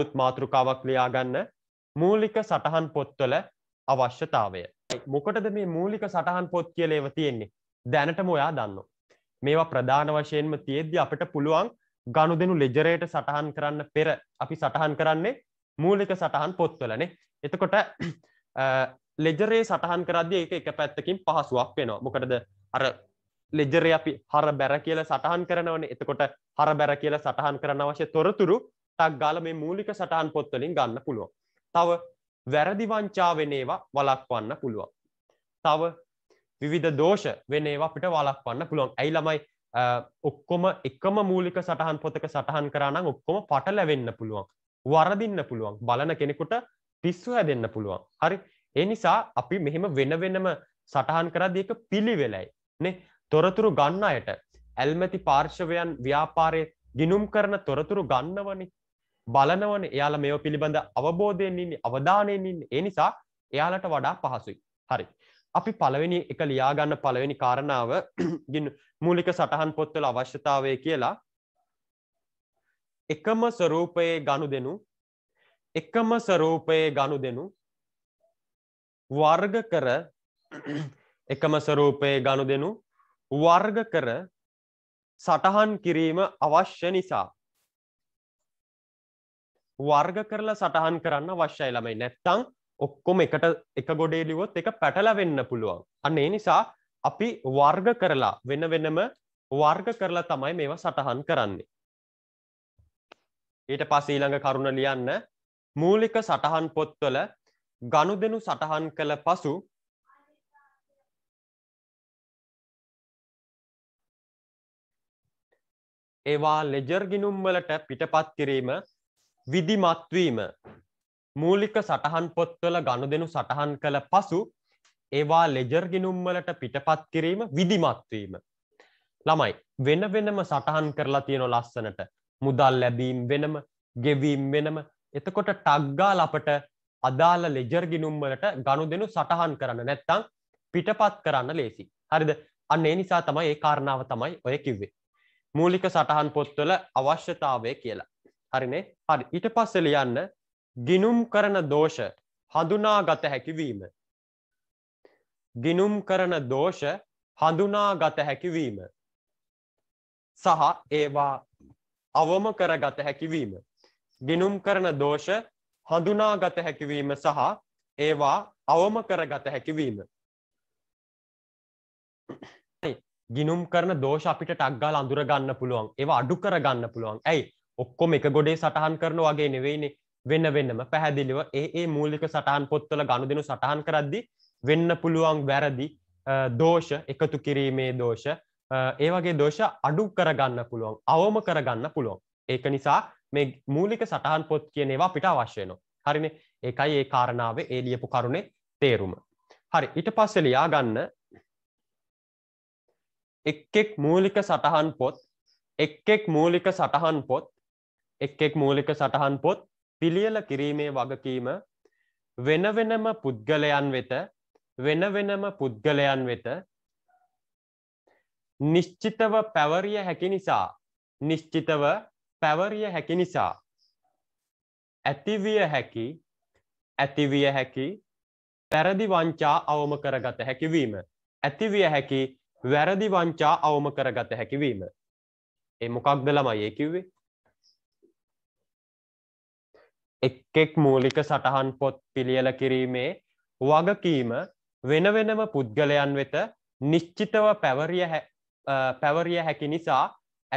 අලුත් මාතෘකාවක් ලියාගන්න මූලික සටහන් පොත්වල අවශ්‍යතාවය. මොකටද මේ මූලික සටහන් පොත් කියල ඒව තියෙන්නේ දැනටම ඔයා දන්න. මේවා ප්‍රධාන වශයෙන්ම තියෙද්දි අපට පුළුවන් ගණු දෙනු ලෙජරයට සටහන් කරන්න පෙර අපි සටහන් කරන්නේ මූලික සටහන් පොත්වලනේ එතකොට ලෙජරේ සටහන් කරදදි එක එක පැත්තකින් පහසුවක් වෙනවා මොකටද අර ලෙජරේ අපි හර බැර කියල සටහන් කරනවන එතකොට හර බැර කියල සටහන් කරන අවශ්‍ය තොරතුරු ටක් ගාල මේ මූලික සටහන් පොත්වලින් ගන්න පුළුව. තව වැරදි වංචා වෙනේවා වලක්වන්න පුළුවන්. තව විවිධ දෝෂ වෙනේවා අපිට වලක්වන්න පුළුවන් ඇයි ළමයි ඔක්කොම එකම මූලික සටහන් පොතක සටහන් කරනම් ඔක්කොම පට ලැවෙන්න පුළුවන් වරදින්න පුළුවන් බලන කෙනෙකුට පිස්සු හැදන්න පුළුවන් හරි එනිසා අපි මෙහෙම වෙන වෙනම සටහන් කරදයක පිළිවෙලයි නේ තොරතුරු ගන්න අයට ඇල්මැති පාර්ශවයන් ව්‍යාපාරය ගිනුම් කරන තොරතුරු ගන්නවනි බලනවන එයාල මෙෝ පිළිබඳ අවබෝධයෙන්න්න අවධානයෙන් ඒ නිසා එයාලට වඩා පහසුයි හරි අපි පළවෙනි එක ලියාගන්න පළවෙනි කාරණාව මූලික සටහන් පොත්වල අවශ්‍යතාවය කියලා එකම ස්වරූපයේ ගණු දෙනු එකම ස්වරූපයේ ගණු දෙනු වර්ග කර එකම ස්වරූපයේ ගණු දෙනු වර්ග කර සටහන් කිරීම අවශ්‍ය නිසා වර්ග කරලා සටහන් කරන්න අවශ්‍යයි ළමයි නැත්තං ඔක්කොම එකට එක ගොඩේ ලිවොත් එක පැටලවෙන්න පුළුවන් අන්න ඒ නිසා අපි වර්ග කරලා වෙන වෙනම වර්ග කරලා තමයි මේවා සටහන් කරන්නේ. ඊට පස්සේ ඊළඟ කරුණ ලියන්න මූලික සටහන් පොත්වල ගනුදෙනු සටහන් කළ පසු ඒවා ලෙජර් ගිනුම්වලට පිටපත් කිරීම විධිමත්වීම මූලික සටහන් පොත්වල ගනුදෙනු සටහන් කළ පසු ඒවා ලෙජර් ගිනුම්වලට පිටපත් කිරීම විධිමත්වීම. ළමයි වෙන වෙනම සටහන් කරලා තියෙන ලස්සනට මුදල් ලැබීම් වෙනම ගෙවීම් වෙනම එතකොට ටක්ගාල අපට අදාළ ලෙජර් ගිනුම්වලට ගනුදෙනු සටහන් කරන්න නැත්තං පිටපත් කරන්න ලේසි. හරිද අන්න ඒ නිසා තමයි ඒ කාරණාව තමයි ඔය කිව්වේ. මූලික සටහන් පොත්වල අවශ්‍යතාවය කියලා. හරිනේ හරි ඊට පස්ස ලියන්න ගිනුම් කරන දෝෂ හඳුනාගත හැකිවීම. ගිනුම් කරන දෝෂ හඳුනාගත හැකිවීම. සහ ඒවා අවම කරගත හැකිවීම. ගිනුම් කරන දෝෂ හඳුනාගත හැකිවීම සහ ඒවා අවම කරගත හැකිවීම. ගිනුම් කරන දෝෂ අපිට ටක්ගාල අඳුරගන්න පුළුවන් ඒව අඩු කරගන්න පුළුවන් ඇයි ඔක්කොම එක ගොඩේ සටහන් කරන වගේ නෙවෙයිනේ වෙන්න වෙන්නම පැහැදිලිව ඒ මූලික සටහන් පොත්වල ගණු දෙනු සටහන් කරද්දි වෙන්න පුළුවන් වැරදි දෝෂ එකතු කිරීමේ දෝෂ ඒ වගේ දෝෂ අඩු කරගන්න පුළුවන් අවම කරගන්න පුළුවන් ඒක නිසා මේ මූලික සටහන් පොත් කියන ඒවා පිට අවශ්‍යයනවා හරිනේ ඒකයි ඒ කාරණාවේ ඒ ලියපු කරුණේ තේරුම හරි ඊට පස්සේ ලියා ගන්න එක්ෙක් මූලික සටහන් පොත් එක්ෙක් මූලික සටහන් පොත් එක්ෙක් මූලික සටහන් පොත් පිළියල කිරීමේ වගකීම වෙන වෙනම පුද්ගලයන් වෙත වෙන වෙනම පුද්ගලයන් වෙත නිශ්චිතව පැවරිය හැකි නිසා නිශ්චිතව පැවරිය හැකි නිසා ඇතිවිය හැකි ඇතිවිය හැකි පැරදි වංචා අවම කරගත හැකිවීම ඇතිවිය හැකි වැරදි වංචා අවම කරගත හැකිවීම. ඒ මොකක්ද ළමයි ඒ කිව්වේ? එක් එක් මූලික සටහන් පොත් පිළියෙල කිරීමේ වගකීම වෙන වෙනම පුද්ගලයන් වෙත නිශ්චිතව පැවරිය පැවරිය හැකි නිසා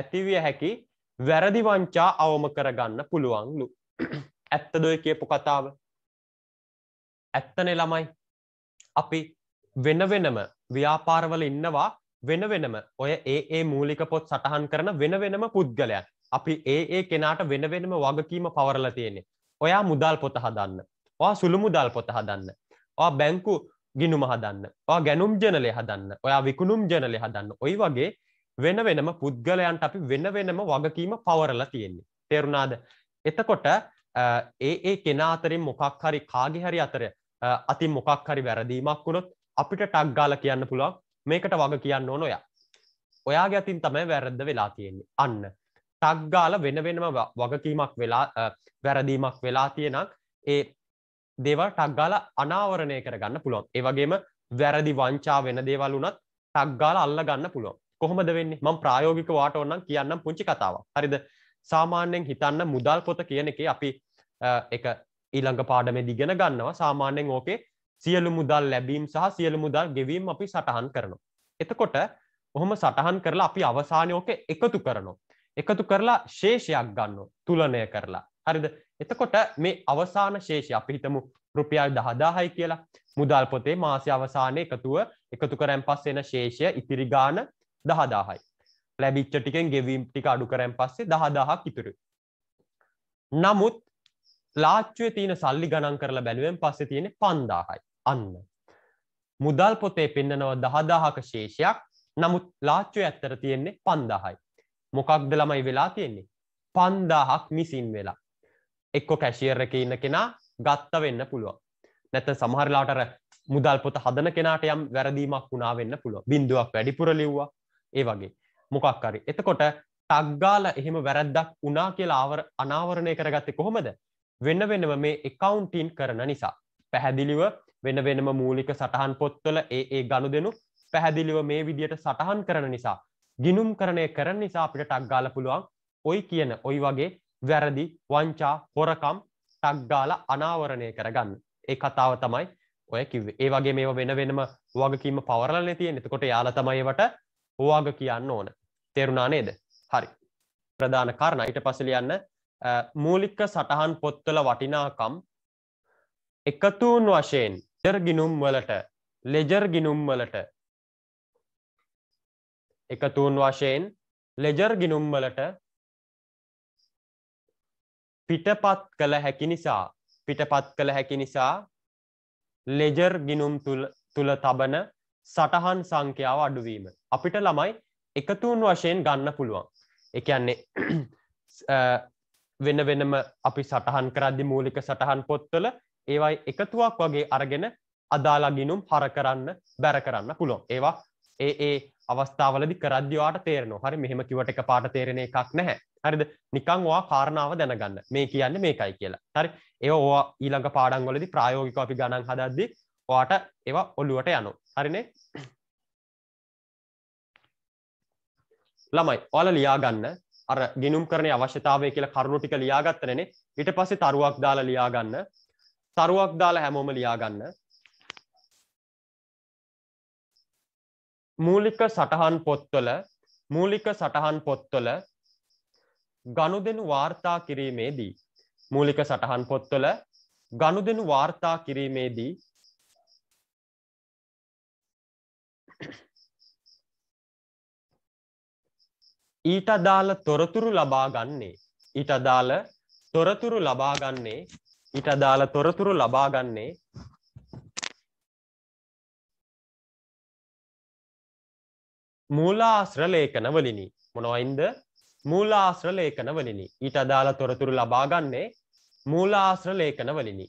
ඇතිවිය හැකි වැරදි වංචා අවම කරගන්න පුළුවන්ලු. ඇත්ත දොය කියපු කතාව. ඇත්තනේ ළමයි. අපි වෙන වෙනම ව්‍යාපාරවල ඉන්නවා වෙන වෙනම ඔය ඒ ඒ මූලික පොත් සටහන් කරන වෙන වෙනම පුද්ගලයන් අපි ඒ ඒ කෙනාට වෙන වෙනම වගකීම පවරල තියෙනෙ ඔයා මුදල් පොත හදන්න වා සුළු මුදල් පොත හදන්න වා බැංකු ගිනුම හදන්න වා ගැනුම් ජනලය හදන්න ඔයා විකුණුම් ජනලය හදන්න ඔයි වගේ වෙන වෙනම පුද්ගලයන්ට අපි වෙන වෙනම වගකීම පවරලා තියෙන්නේ තේරුණාද එතකොට ඒ ඒ කෙනාතරින් මොකක් හරි කාගෙහරි අතර අති මොකක් හරි වැරදීමක් වුණොත් අපිට ටක් ගාල කියන්න පුළුවන් මේකට වග කියන්න ඕන ඔයා ඔයාගේ අතින් තමයි වැරද්ද වෙලා තියෙන්නේ අන්න ටක්ගාල වෙන වෙනම වගකීමක් වෙලා වැරදීමක් වෙලා තියෙනක් ඒ දේවල් ටක්ගාල අනාවරණය කරගන්න පුළුවන් ඒවගේම වැරදි වංචා වෙන දේවල් වනත් ටක්ගාල අල්ල ගන්න පුළුවන් කොහොමද වෙන්නේ මං ප්‍රායෝගික වාට ඔන්නම් කියන්නම් පුංචි කතාව හරිද සාමාන්‍යයෙන් හිතන්න මුදල් පොත කියන එක අපි එක ඊළඟ පාඩම දිගෙන ගන්නවා සාමාන්‍යෙන් ඕකේ සියලු මුදල් ලැබීම් සහ සියලු මුදල් ගෙවීම් අපි සටහන් කරනවා. එතකොට ඔහොම සටහන් කරලා අපි අවසානයෝක එකතු කරනවා. එකතු කරලා ශේෂයක් ගන්න තුලනය කරලා. හරිද එතකොට මේ අවසාන ශේෂය අපි හිතමු රුපියල් දහදාහයි කියලා මුදල් පොතේ මාසය අවසානය එකතුව එකතු කරැම් පස් එන ශේෂය ඉතිරිගාන දහදාහයි. ලැබිච්ච ටිකෙන් ගෙවීම් ටික අඩු කරැම් පස්සේ දහදාහක් ඉතුරු. නමුත් ලාච්චුවේ තියෙන සල්ලි ගණන් කරලා බැලුවෙන් පස්සේ තියෙන පන්දාහයි. අන්න. මුදල් පොතේ පෙන්න්නනව දහදාහක ශේෂයක් නමුත් ලාච්චෝ ඇත්තර තියෙන්නේ පන්දාහයි. මොකක්ද ළමයි වෙලා තියෙන්නේ. පන්දාහක් මිසින් වෙලා. එක්කො කැශියර් එක ඉන්න කෙනා ගත්ත වෙන්න පුළුවන්. නැත සමහරලාටර මුදල් පොත හදන කෙනට යම් වැරදීමක් වුණා වෙන්න පුළුව බිඳුවක් වැඩිපුර ලිව්වා ඒ වගේ මොකක්කරි. එතකොට ටක්ගාල එහෙම වැරද්දක් වනා කියලා ආවර අනාවරණය කරගත්තේ කොහොමද වෙන්න වෙනම මේ එකකවුන්ටීන් කරන නිසා පැහැදිලිව වෙන වෙනම මූලික සටහන් පොත්වල ඒ ඒ ගණු දෙනු පැහැදිලිව මේ විදියට සටහන් කරන නිසා ගිනුම් කරණය කරන නිසා අපිට ටක්ගාල පුළුවන් ඔයි කියන ඔයි වගේ වැරදි වංචා හොරකම් ටක්ගාල අනාවරණය කරගන්න ඒ කතාව තමයි ඔය කිවේ ඒ වගේ මේ වෙන වෙනම වගකීම පවරලන තිය එතකොට යාල තමයිවට හවාග කියන්න ඕන තෙරුණා නේද හරි ප්‍රධාන කරණ ඊට පසලියන්න මූලික සටහන් පොත්වල වටිනාකම් එකතුන් වශයෙන් ජර් ගිනුම් වලට ලෙජර් ගිනුම් වලට එකතුන් වශයෙන් ලෙජර් ගිනුම් වලට පිටපත් කළ හැකි නිසා පිටපත් කළ හැකි නිසා ලෙජර් ගිනුම් තුළ තබන සටහන් සංඛ්‍යාව අඩුවීම අපිට ළමයි එකතුන් වශයෙන් ගන්න පුළුවන් එකන්නේ වෙන වෙනම අපි සටහන් කරද්දි මූලික සටහන් පොත්තල ඒවයි එකතුවක් වගේ අරගෙන අදාලා ගිනුම් හර කරන්න බැර කරන්න පුළුවන් ඒවා ඒ ඒ අවස්ථාවලදි කරද්‍යවාට තේරන හරි මෙහෙම කිවට එක පාට තේරෙන එකක් නැහැ හරිද නිකංවා කාරණාව දැනගන්න මේ කියන්න මේකයි කියලා හරි ඒ ඕවා ඊළඟ පාඩංගොලදි ප්‍රයෝගික අපි ගණන් හදද්දි වාට ඒවා ඔලුවට යනු හරිනේ ළමයි ඔල ලියාගන්න අර ගිනුම් කරන අවශ්‍යතාවය කියලා කරුණු ටික ලියාගත්තනනේ ඊට පස්සේ තරුවක් දාලා ලියාගන්න සරුවක් දාලා හැමෝම ලියාගන්න මූලික සටහන් පොත්වල මූලික සටහන් පොත්වල ගනුදෙනු වාර්තා කිරීමේදී මූලික සටහන් පොත්වල ගනුදෙනු වාර්තා කිරීමේදී ඊට අදාළ තොරතුරු ලබා ගන්නේ ඊට අදාළ තොරතුරු ලබා ගන්නේ ඊට අදාළ තොරතුරු ලබා ගන්නේ මූලාශ්‍ර ලේඛන වලිනි මොනවයින්ද මූලාශ්‍ර ලේඛන වලිනි ඊට අදාළ තොරතුරු ලබා ගන්නේ මූලාශ්‍ර ලේඛන වලිනි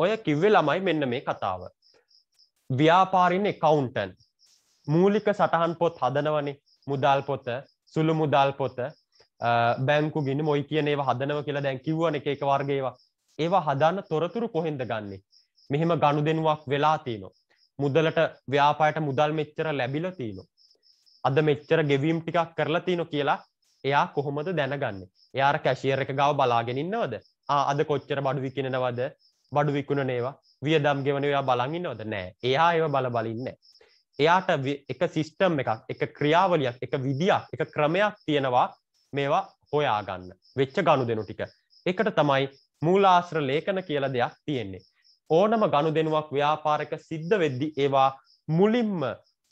ඔය කිව්වේ ළමයි මෙන්න මේ කතාව ව්‍යාපාරින කවුන්ටන් මූලික සටහන් පොත් හදනවනේ මුදල් පොත සුළු මුදල් පොත බැංකු ගිනි මොයි කියන ඒවා හදනව කියලා දැන් කිව්වන එක එක වර්ගේවා ඒවා හදන්න තොරතුරු කොහෙන්ද ගන්නේ මෙහෙම ගණු දෙනුවක් වෙලා තියනවා මුදලට ව්‍යාපායට මුදල් මෙච්චර ලැබිල තියනවා අද මෙච්චර ගෙවීම් ටිකක් කරලා තියන කියලා එයා කොහොමද දැනගන්න එයාර කැශියර එක ගව බලාගෙනන්නවද අද කොච්චර බඩු විකිනෙනවද බඩු විකුණන ඒවා වියදම් ගෙවන ඒවා බලන් ඉන්නවද නෑ එයා ඒව බල බල ඉන්නේ එයාට එක සිස්ටම් එකක් එක ක්‍රියාවලියක් එක විදියක් එක ක්‍රමයක් තියෙනවා මේවා හොයා ගන්න වෙච්ච ගනුදෙනු ටික ඒකට තමයි මූලාශ්‍ර ලේඛන කියලා දෙයක් තියෙන්නේ ඕනම ගනුදෙනුවක් ව්‍යාපාරක සිද්ධ වෙද්දී ඒවා මුලින්ම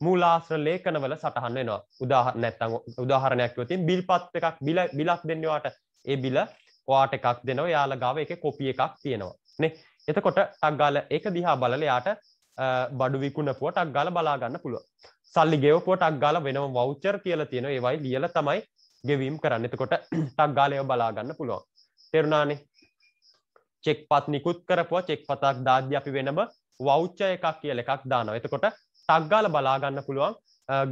මූලාශ්‍ර ලේඛනවල සටහන් වෙනවා උදාහරණ නැත්නම් උදාහරණයක් කිව්වොතින් බිල්පත් එකක් බිලක් දෙන්නවාට ඒ බිල ඔයාට එකක් දෙනවා යාලා ගාව එකේ කොපි එකක් තියෙනවා නේ එතකොට ටක්ගාල ඒක දිහා බලල යාට බඩු විකුණපුුව ටක්ගාල බලාගන්න පුළුව සල්ලි ගෙවපුුව ටක්ගාල වෙනම වෞච්චර් කියල තියෙන ඒවයි ලියල තමයි ගෙවීම් කරන්න එතකොට ටක්ගාලය බලාගන්න පුළුවන් තෙරුණානේ චෙක් පත් නිකුත් කරපුව චෙක් පතක් දාද්‍ය අපි වෙනම වෞච්චය එකක් කියල එකක් දානව එතකොට ටක්ගාල බලාගන්න පුළුවන්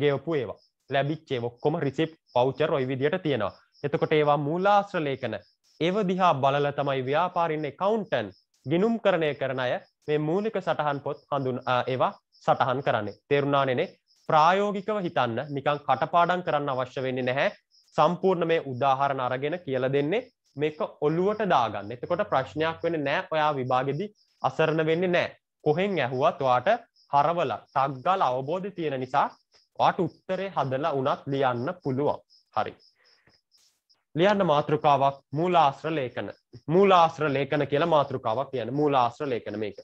ගෙවපු ඒවා ලැබිච්චේ ඔක්කොම රිසිප් පෞච්චර් ඔයි විදියට තියෙනවා එතකොට ඒවා මූලාශ්‍ර ලේකන ඒව දිහා බලල තමයි ව්‍යාපාරින්න කවුන්ටන් ගිනුම් කරණය කරන අය මේ මූලික සටහන් පොත් හඳුන් ඒවා සටහන් කරන්නේ තේරුණානනේ ප්‍රායෝගිකව හිතන්න නිකං කටපාඩම් කරන්න අවශ්‍ය වෙන්නේ නැහැ සම්පූර්ණ මේ උදාහරණ අරගෙන කියල දෙන්නේ මේක ඔල්ලුවට දාගන්න එතකොට ප්‍රශ්නයක් වෙන නෑ ඔයා විභාගෙදි අසරණ වෙන්න නෑ කොහෙන් ඇහුවත් වාට හරවල ටක්ගල් අවබෝධ තියෙන නිසා වාට උත්තරේ හදලා උනත් ලියන්න පුළුවන් හරි ලියන්න මාතෘකාවක් මූලාශ්‍ර ලේඛන මූලාශ්‍ර ලේඛන කියලා මාතෘකාවක් කියන්නේ මූලාශ්‍ර ලේඛන මේක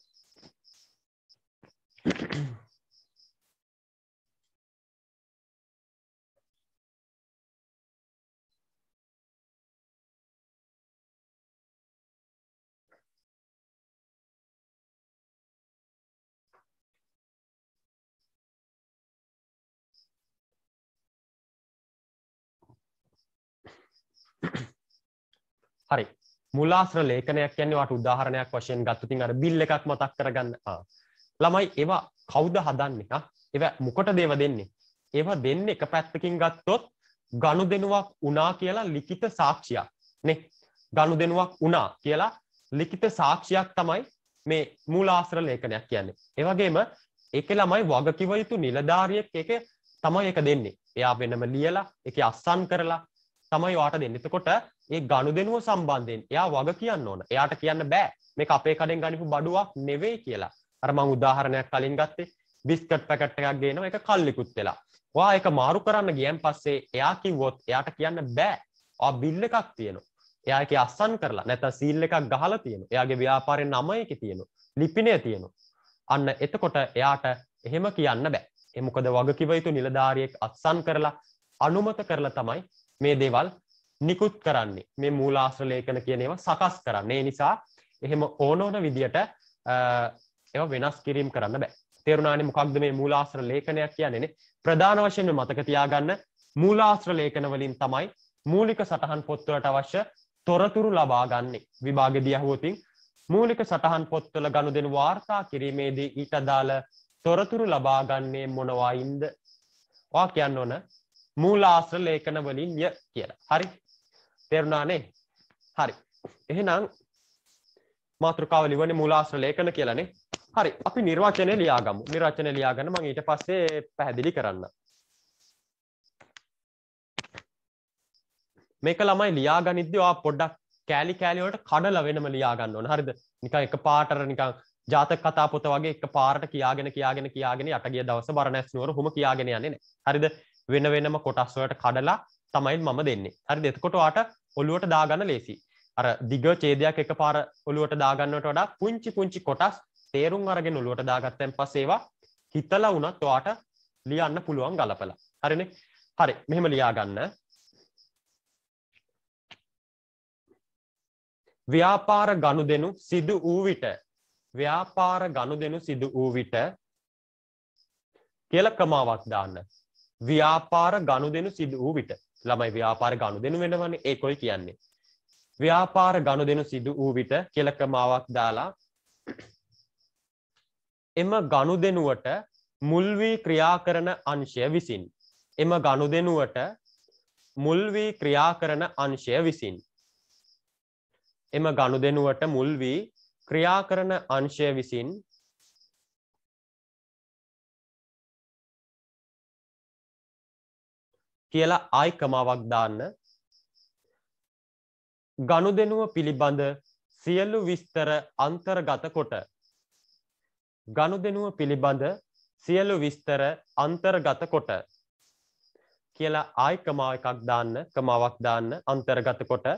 හරි මුලාශ්‍ර ලේඛනයක් කියන්නේ වාට උදාහරණයක් වශයෙන් ගත්තොත් අර බිල් එකක් මතක් කරගන්න. ළමයි ඒවා කවුද හදන්නේ? හා ඒවා මොකටද ඒවා දෙන්නේ? ඒවා දෙන්නේ එක පැත්තකින් ගත්තොත් ගනුදෙනුවක් වුණා කියලා ලිඛිත සාක්ෂියක් නේ. ගනුදෙනුවක් වුණා කියලා ලිඛිත සාක්ෂියක් තමයි මේ මූලාශ්‍ර ලේඛනයක් කියන්නේ. ඒ වගේම ඒකේ ළමයි වගකිව යුතු නිලධාරියෙක් ඒකේ තමයි ඒක දෙන්නේ. එයා වෙනම ලියලා ඒකේ අස්සන් කරලා තමයි වාට දෙන්න එතකොට ඒ ගණුදෙනුව සම්බන්ධයෙන් එයා වග කියන්න ඕන එයාට කියන්න බෑ මේක අපේ කඩෙන් ගනිපු බඩුවක් නෙවෙයි කියලා අර මං උදාහරණයක් කලින් ගත්තේ බිස්කට් පැකට් එකක් ගේනවා ඒක කල්ලිකුත් වෙලා වා ඒක මාරු කරන්න ගියන් පස්සේ එයා කිව්වොත් එයාට කියන්න බෑ ආ බිල් එකක් තියෙනවා එයාක අස්සන් කරලා නැත සීල් එකක් ගහල තියෙන එයාගේ ව්‍යාපාරය නමයක තියෙන ලිපිනය තියෙන අන්න එතකොට එයාට එහෙම කියන්න බෑ එමොකද වගකිවයුතු නිලධාරියෙක් අත්සන් කරලා අනුමත කරලා තමයි මේ දේවල් නිකුත් කරන්නේ මේ මූලාශ්‍ර ලේඛන කියන ඒවා සකස් කරන්නේ. නිසා එහෙම ඕන ඕන විදියට ඒවා වෙනස් කිරීම කරන්න බෑ. තේරුණානේ මොකක්ද මේ මූලාශ්‍ර ලේඛනයක් කියන්නේනේ. ප්‍රධාන වශයෙන් මතක තියාගන්න මූලාශ්‍ර ලේඛන වලින් තමයි මූලික සටහන් පොත්වලට අවශ්‍ය තොරතුරු ලබා ගන්නේ. විභාගෙදී අහුවොතින් මූලික සටහන් පොත්වල ගනුදෙනු වාර්තා කිරීමේදී ඊට අදාළ තොරතුරු ලබා ගන්නේ මොනවයින්ද? ඔයා කියන්න ඕන මූලාශ්‍ර ලේඛන වලින් ය කියලා. හරි. තේරුණානේ? හරි. එහෙනම් මාතෘකාව ලිවන්නේ මූලාශ්‍ර ලේඛන කියලානේ. හරි. අපි නිර්වචනය ලියාගමු. නිර්වචනය ලියාගන්න මම ඊට පස්සේ පැහැදිලි කරන්න. මේක ළමයි ලියාගනිද්දී ඔයා පොඩ්ඩක් කෑලි කෑලි වලට කඩලා වෙනම ලියාගන්න ඕන. හරිද? නිකන් එක පාටර නිකන් ජාතක කතා පොත වගේ එක පාරට කියාගෙන කියාගෙන කියාගෙන යට ගිය දවස බරණැස් නුවර හොම කියාගෙන යන්නේ නැහැ. හරිද? වෙන වෙනම කොටස් වලට කඩලා තමයි මම දෙන්නේ. හරිද? එතකොට ඔයාට ඔලුවට දාගන්න ලේසි. අර දිග ඡේදයක් එකපාර ඔලුවට දාගන්නවට වඩා පුංචි පුංචි කොටස් තේරුම් අරගෙන ඔලුවට දාගත්තන් පස්සේ ඒවා හිතලා වුණත් ඔයාට ලියන්න පුළුවන් ගලපලා. හරිනේ? හරි. මෙහෙම ලියා ගන්න. ව්‍යාපාර ගනුදෙනු සිදු වූ විට ව්‍යාපාර ගනුදෙනු සිදු වූ විට කියලා කමාවක් දාන්න. ව්‍යාපාර ගනුදෙනු සිදු වූ විට ළමයි ව්‍යාපාර ගනුදෙනු වෙනවනේ ඒකොයි කියන්නේ. ව්‍යාපාර ගනුදෙනු සිදු වූ විට කියලා ක්‍රමාවක් දාලා එම ගනුදෙනුවට මුල් වී ක්‍රියා කරන අංශය විසින් එම ගනුදෙනුවට මුල් වී ක්‍රියා කරන අංශය විසින් එම ගනුදෙනුවට මුල් වී ක්‍රියා කරන අංශය විසින් කියලා ආයිකමාවක් දාන්න ගනුදෙනුව පිළිබඳ සියල්ලු විස්තර අන්තර්ගත කොට ගනුදෙනුව පිළිබඳ සියලු විස්තර අන්තර්ගත කොට කියලා ආයිකමාව එකක් දාන්න කමාවක් දාන්න අන්තර්ගත කොට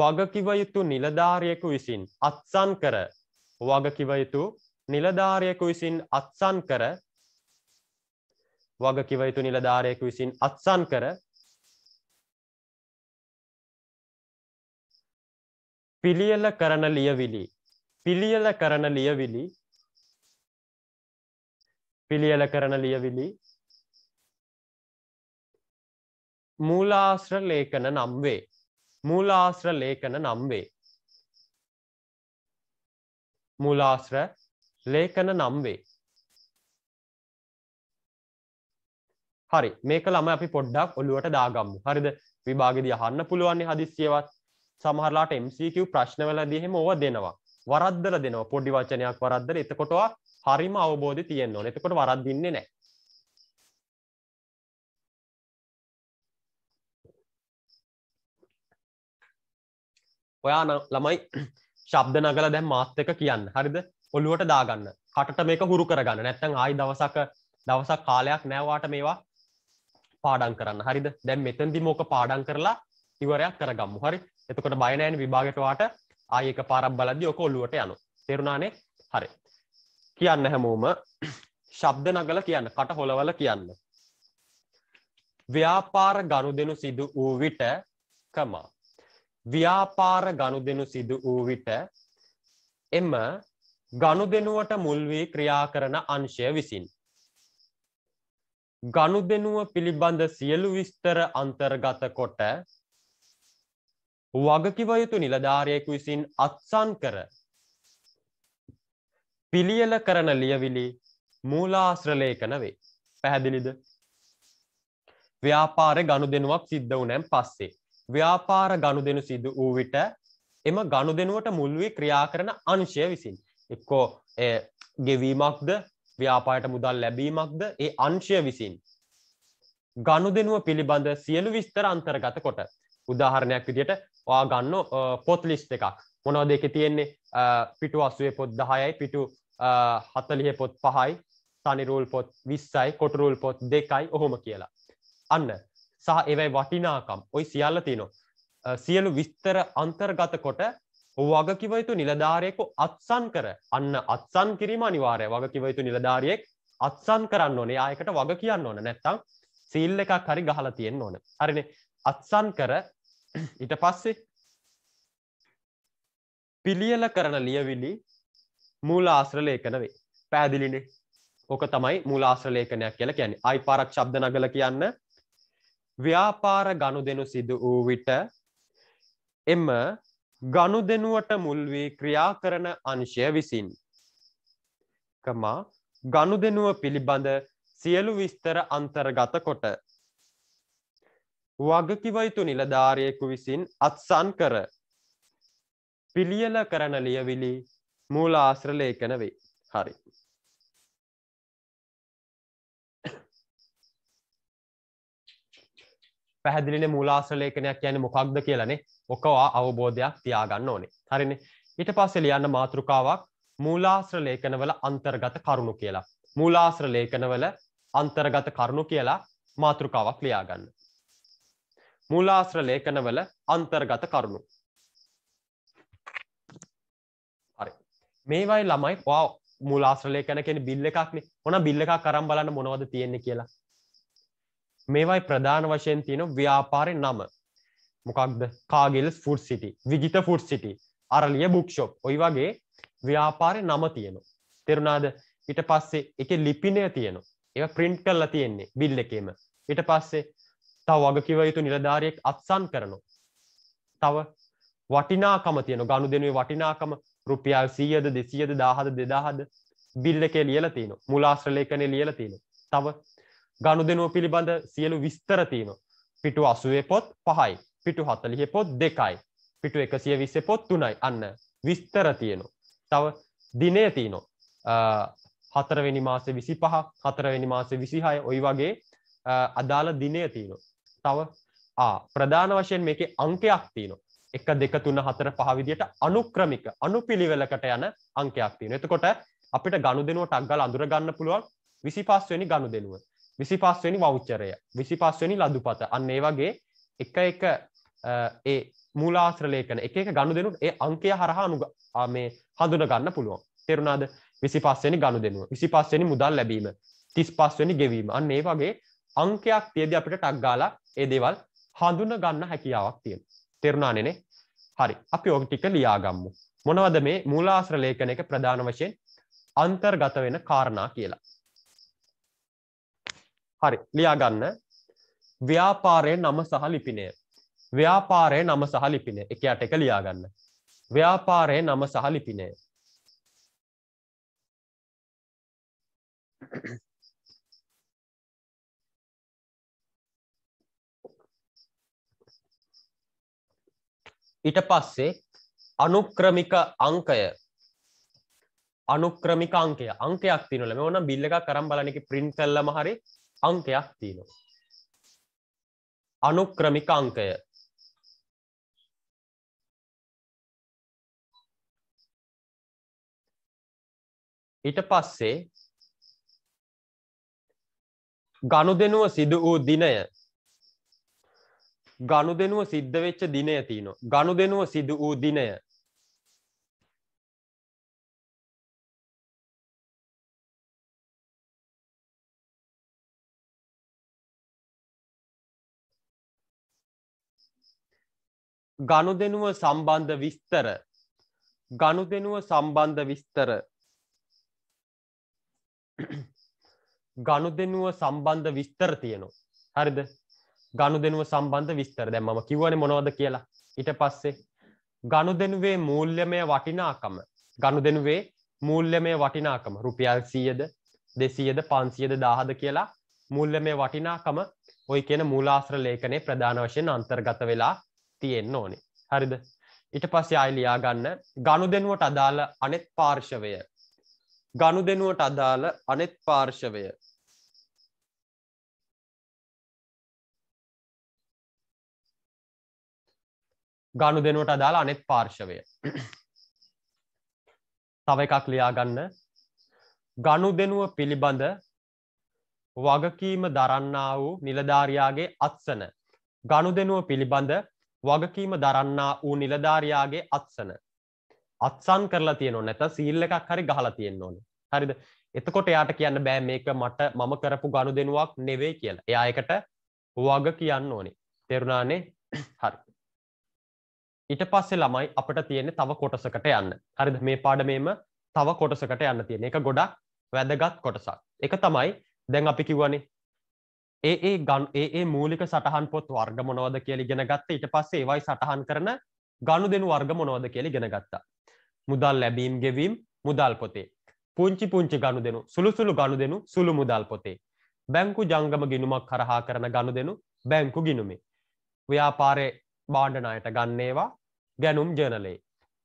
වගකිවයුතු නිලධාරියෙකු විසින් අත්සන් කර වගකිවයුතු නිලධාරියෙකු විසින් අත්සන් කර වගකිව යුතු නිලධාරයෙකු විසින් අත්සන් කර පිළියල කරන ලියවිලි පිළියල කරන ලියවිලි පිළියල කරන ලියවිලි මූලාශ්‍ර ලේඛන නම් වේ මූලාශ්‍ර ලේඛන නම් වේ මූලාශ්‍ර ලේඛන නම් වේ හරි මේක ළම අපි පොඩ්ඩක් ඔලුවට දාගම්මු හරිද විභාගෙදී අහන්න පුළුවන් හදිස්සියවත් සමහරලාට MCQ ප්‍රශ්නවලදී එහෙම ඕවා දෙනවා වරද්දලා දෙනවා පොඩි වචනයක් වරද්දලා එතකොට හරිම අවබෝධය තියෙන්න ඕනේ එතකොට වරද්දින්නේ නැහැ ඔයා ළමයි ශබ්ද නගලා දැන් මාත් එක කියන්න හරිද ඔලුවට දාගන්න කටට මේක හුරු කරගන්න නැත්නම් ආයි දවසක දවසක් කාලයක් නෑවාට මේවා පාඩන් කරන්න හරිද දැන් මෙතන්දි මෝක පාඩන් කරලා ඉවරයක් කරගම් හරි එතකොට බයනෑන් විභාගටවාට ආයක පාරක් බලද්දි ඔක ඔල්ලුවට යනු තෙරුණානේ හරි කියන්න හැමෝම ශබ්ද නගල කියන්න කට හොලවල කියන්න ව්‍යාපාර ගණු දෙනු සිදු වූ විට කමා ව්‍යාපාර ගණු දෙනු සිදු වූ විට එම ගණු දෙනුවට මුල්වී ක්‍රියා කරන අංශය විසින් ගනුදෙනුව පිළිබඳ සියලු විස්තර අන්තර්ගත කොට වගකිව යුතු නිලධාරයෙකු විසින් අත්සන් කර පිළියල කරන ලියවිලි මූලාශ්‍රලේඛන වේ. පැහැදිලිද? ව්‍යාපාර ගනුදෙනුවක් සිද්ධ වුණෙන් පස්සේ ව්‍යාපාර ගනුදෙනු සිදු වූ විට එම ගනුදෙනුවට මුල් වී ක්‍රියා කරන අංශය විසින් එක්කෝ ගෙවීමක්ද ව්‍යාපායට මුදල් ලැබීමක්ද ඒ අංශය විසින්. ගණු දෙනුව පිළිබඳ සියලු විස්තර අන්තර්ගත කොට උදාහරණයක් විදියට වා ගන්න පොත්ලිස්් එකක් මොනවද එක තියෙන්නේ පිටු අසුවේ පොත් දහයයි පිටු හතලිය පොත් පහයි තනිරුල් පොත් විස්සයි කොටරුල් පොත් දෙකයි ඔහොම කියලා. අන්න සහ එවයි වටිනාකම් ඔයි සියල්ල තියනවා. සියලු විස්තර අන්තර්ගත කොට වගකිව යුතු නිලධාරියෙකු අත්සන් කර අන්න අත්සන් කිරීම අනිවාර්ය වගකිව යුතු නිලධාරියෙක් අත්සන් කරන්න ඕනේ ආයකට වග කියන්න ඕන නැත්තම් සීල් එකක් හරි ගහලා තියෙන්න ඕන හරිනේ අත්සන් කර ඊට පස්සේ පිළියල කරන ලියවිලි මූල ආශ්‍ර ලේඛන වේ පැහැදිලිනේ ඕක තමයි මූල ආශ්‍ර ලේඛනයක් කියලා කියන්නේ ආයි පාරක් ශබ්ද නගල කියන්න ව්‍යාපාර ගනුදෙනු සිදු වූ විට එම ගණු දෙනුවට මුල්වී ක්‍රියා කරන අංශය විසින්. කමා ගණු දෙනුව පිළිබඳ සියලු විස්තර අන්තර්ගත කොට. වගකිවයුතු නිලධාරයෙකු විසින් අත්සන් කර. පිළියල කරන ලියවිලි මූල ආශ්‍රලේඛන වේ හරි. පැහැදිලින මූලාශ්‍රලේඛනයක් යන මොකක්ද කියලනේ ඔකවා අවබෝධයක් තියාගන්න ඕනේ හරිනි ඊට පස්සේ ලියන්න මාතෘකාවක් මූලාශ්‍ර ලේඛනවල අන්තර්ගත කරුණු කියලා මූලාශ්‍ර ලේඛනවල අන්තර්ගත කරුණු කියලා මාතෘකාවක් ලියාගන්න මූලාශ්‍ර ලේඛනවල අන්තර්ගත කරුණු හරි මේවයි ළමයි ඔයා මුලාශ්‍ර ලේඛන කෙන බිල්ල එකක්නේ ඕන බිල්ල එකක් කරම් බලන්න මොනවද තියෙන්නේ කියලා මේවයි ප්‍රධාන වශයෙන් තියෙන ව්‍යාපාරය නම මොකක්ද කාගෙල් ෆුඩ් සිටි විජිත ෆුඩ් සිටි අරලිය බුක්ෂොප් ඔයි වගේ ව්‍යාපාරය නම තියෙනවා තෙරුණාද ඉට පස්සේ එක ලිපිනය තියෙනවා ඒ ප්‍රින්ට් කරලා තියෙන්නේ බිල් එකේම ඉට පස්සේ තව වගකිව යුතු නිලධාරයෙක් අත්සන් කරනවා තව වටිනාකම තියෙන ගණු දෙනුවේ වටිනාකම රුපියල් සීයද දෙසියද දාහද දෙදාහද බිල්ල එකේ ලියල තියෙන මුලාශ්‍රලේකනය ලියල තියෙන තව ගණු දෙනුව පිළිබඳ සියලු විස්තර තියෙන පිටු අසුවේ පොත් පහයි පිටු හතලිහ පොත් දෙකයි පිටු එකසිය විස්ස පොත් තුනයි අන්න විස්තර තියෙනු තව දිනය තියනො හතරවෙනි මාස විසි පහ හතරවෙනි මාස විසිහය ඔයි වගේ අදාළ දිනය තියනු තව ප්‍රධාන වශයෙන් මේක අංකයක් තියනු එක දෙක තුන්න හතර පහවිදියට අනුක්‍රමික අනු පිළිවෙලකට යන අංකයක් තියෙන එතකොට අපිට ගණු දෙනුවට අක්ගල් අඳුරගන්න පුළුවන් විසි පස්වනි ගණු දෙනුව විසි පස්වනි වෞච්චරය විසි පස්වනි ලදුපත අන්න ඒ වගේ එක එක ඒ මූලාශ්‍රලය කන එක ගණු දෙනුට ඒ අංකය හරහා මේ හඳුන ගන්න පුළුවන් තෙරුණාද විසි පස්සෙනි ගණු දෙනුව විසි පස්සෙනි මුදල් ලැබීම තිස් පස්වනි ගෙවීම අන්න ඒ වගේ අංකයක් තියද අපිට ටක්ගාලා ඒ දේවල් හඳුන ගන්න හැකියාවක් තියෙන තෙරුණානනේ හරි අපි ඕක ටික ලියාගම්මු මොනවද මේ මූලාශ්‍ර ලේඛන එක ප්‍රධාන වශයෙන් අන්තර්ගත වෙන කාරණා කියලා හරි ලියාගන්න ව්‍යාපාරය නම සහ ලිපිනය ව්‍යාපාරය නම සහ ලිපිනය එක අට එක ලියාගන්න ව්‍යාපාරය නම සහ ලිපිනය ඊට පස්සේ අනුක්‍රමික අංකය අනුක්‍රමික අංකය අංකයක් තියනොල මේ ඕන බිල්ල එකක් කරම් බලන එක ප්‍රින්ට් කළම හරි අංකයක් තියෙනවා අනුක්‍රමික අංකය ඊට පස්සේ ගනුදෙනුව සිදු වූ දිනය ගනුදෙනුව සිද්ධ වෙච්ච දිනය තියෙනවා ගනුදෙනුව සිදු වූ දිනය ගනුදෙනුව සම්බන්ධ විස්තර ගනුදෙනුව සම්බන්ධ විස්තර ගණු දෙනුව සම්බන්ධ විස්තර තියෙනවා හරිද ගණු දෙනුව සම්බන්ධ විස්තර දැම් ම කිවන මොනවද කියලා ඉට පස්සේ ගණු දෙනුවේ මූල්‍යමය වටිනාකම ගණු දෙනුවේ මූල්‍යමය වටිනාකම රුපියල් සියද දෙසීයද පන්සියද දාහද කියලා මුල්ලමය වටිනාකම ඔයි කියන මූලාශ්‍ර ලේඛනය ප්‍රධාන වශයෙන් අන්තර්ගත වෙලා තියෙන්න්න ඕනේ හරිද ඉට පස්සේ අයිලියා ගන්න ගණු දෙනුවට අදාළ අනෙත් පාර්ශවය ගණු දෙනුවට අදාළ අනෙත් පාර්ශවය ගණු දෙනුවට අදාළ අනෙත් පාර්ශවය තව එකක් ලියාගන්න ගණු දෙනුව පිළිබඳ වගකීම දරන්නා වූ නිලධාරයාගේ අත්සන ගණු දෙනුව පිළිබඳ වගකීම දරන්නා වූ නිලධාරයාගේ අත්සන අත්සන් කරලා තියෙනවා නැත සීල් එකක් හරි ගහලා තියෙන්න ඕන හරිද එතකොට එයාට කියන්න බෑ මේක මට මම කරපු ගණු දෙනුවක් නෙවේ කියලා එයා එකට වග කියන්න ඕනේ තෙරුණානේ හරි ඊට පස්සේ ළමයි අපට තියෙන තව කොටසකට යන්න හරිද මේ පාඩමේම තව කොටසකට යන්න තියෙන එක ගොඩක් වැදගත් කොටසක් එක තමයි දැන් අපි කිව්වනේ ඒ ඒ ගන් ඒ ඒ මූලික සටහන් පොත් වර්ග මොනවද කියලා ඉගෙන ගත්තා ඊට පස්සේ ඒවයි සටහන් කරන ගනුදෙනු වර්ග මොනවද කියලා ඉගෙන ගත්තා මුදල් ලැබීම් ගෙවීම් මුදල් පොතේ පුංචි පුංචි ගණු දෙනු සුළුසුළු ගණු දෙනු සුළු මුදල් පොතේ බැංකු ජංගම ගිනුමක් කරහා කරන ගණු දෙනු බැංකු ගිනුමේ ව්‍යාපාරය බාණ්ඩ ණයට ගන්නේවා ගැනුම් ජනලේ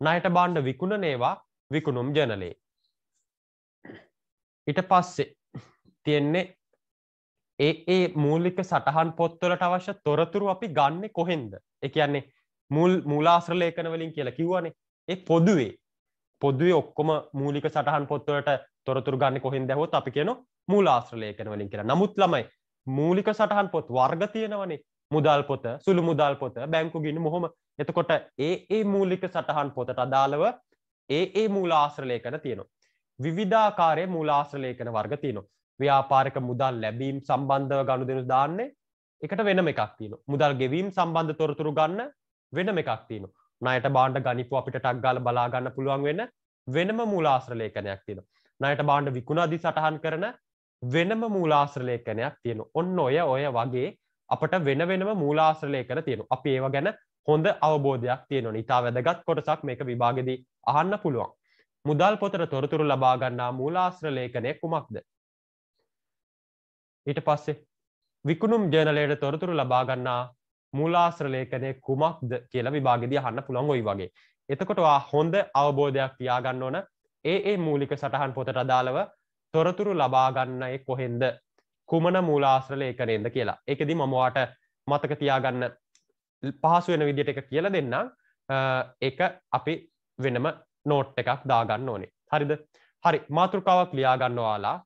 ණයට බාණ්ඩ විකුණනේවා විකුණුම් ජනලේ ඊට පස්සේ තියෙන්නේ ඒ ඒ මූලික සටහන් පොත්වලට අවශ්‍ය තොරතුරු අපි ගන්න කොහෙන්ද ඒ කියන්නේ මුල් මූලාශ්‍ර ලේඛන වලින් කියලා කිව්වනේ ඒ පොදුවේ පොදුවේ ඔක්කොම මූලික සටහන් පොත්වලට තොරතුර ගන්න කොහෙන් දැහොත් අපි කියන මූලාශ්‍රලේකන වලින් කියලා නමුත් ළමයි මූලික සටහන් පොත් වර්ග තියෙනවනේ මුදල් පොත සුළු මුදල් පොත බැංකු ගින්න මොහොම එතකොට ඒ ඒ මූලික සටහන් පොතට අදාළව ඒ ඒ මූලාශ්‍රලේකන තියෙනවා. විවිධාකාරය මූලාශ්‍රලේකන වර්ග තියෙනවා. ව්‍යාපාරික මුදල් ලැබීම් සම්බන්ධව ගනුදෙනු දාන්නේ එකට වෙනම එකක් තියෙනවා. මුදල් ගෙවීම් සම්බන්ධ තොරතුරු ගන්න වෙනම එකක් තියෙනවා. නයට බාණ්ඩ ගනිපු අපිට ටක්ගාල බලාගන්න පුළුවන් වෙන වෙනම මූලාශ්‍රලේඛනයක් තියෙන නයට බාණ්ඩ විකුණදි සටහන් කරන වෙනම මූලාශ්‍රලේඛනයක් තියෙන ඔන්න ඔය ඔය වගේ අපට වෙන වෙනම මූලාශ්‍රලේඛන තියෙන අපි ඒව ගැන හොඳ අවබෝධයක් තියෙන ඉතා වැදගත් කොටසක් මේක විභාගෙදී අහන්න පුළුවන් මුදල් පොතර තොරතුරු ලබාගන්නා මූලාශ්‍රලේඛනය කුමක්ද ඊට පස්සේ විකුණුම් ජනලයට තොරතුරු ලබාගන්නා මූලාශ්‍ර ලේඛනය කුමක්ද කියලා විභාගෙදී අහන්න පුළුවන් ওই වගේ. එතකොට ඔයා හොඳ අවබෝධයක් තියාගන්න ඕන ඒ ඒ මූලික සටහන් පොතට අදාළව තොරතුරු ලබා ගන්නයේ කොහෙන්ද කුමන මූලාශ්‍ර ලේඛනයෙන්ද කියලා. ඒකෙදී මම ඔයාට මතක තියාගන්න පහසු වෙන විදිහට එක කියලා දෙන්නම්. ඒක අපි වෙනම නෝට් එකක් දාගන්න ඕනේ. හරිද? හරි මාතෘකාවක් ලියා ගන්න ඔයාලා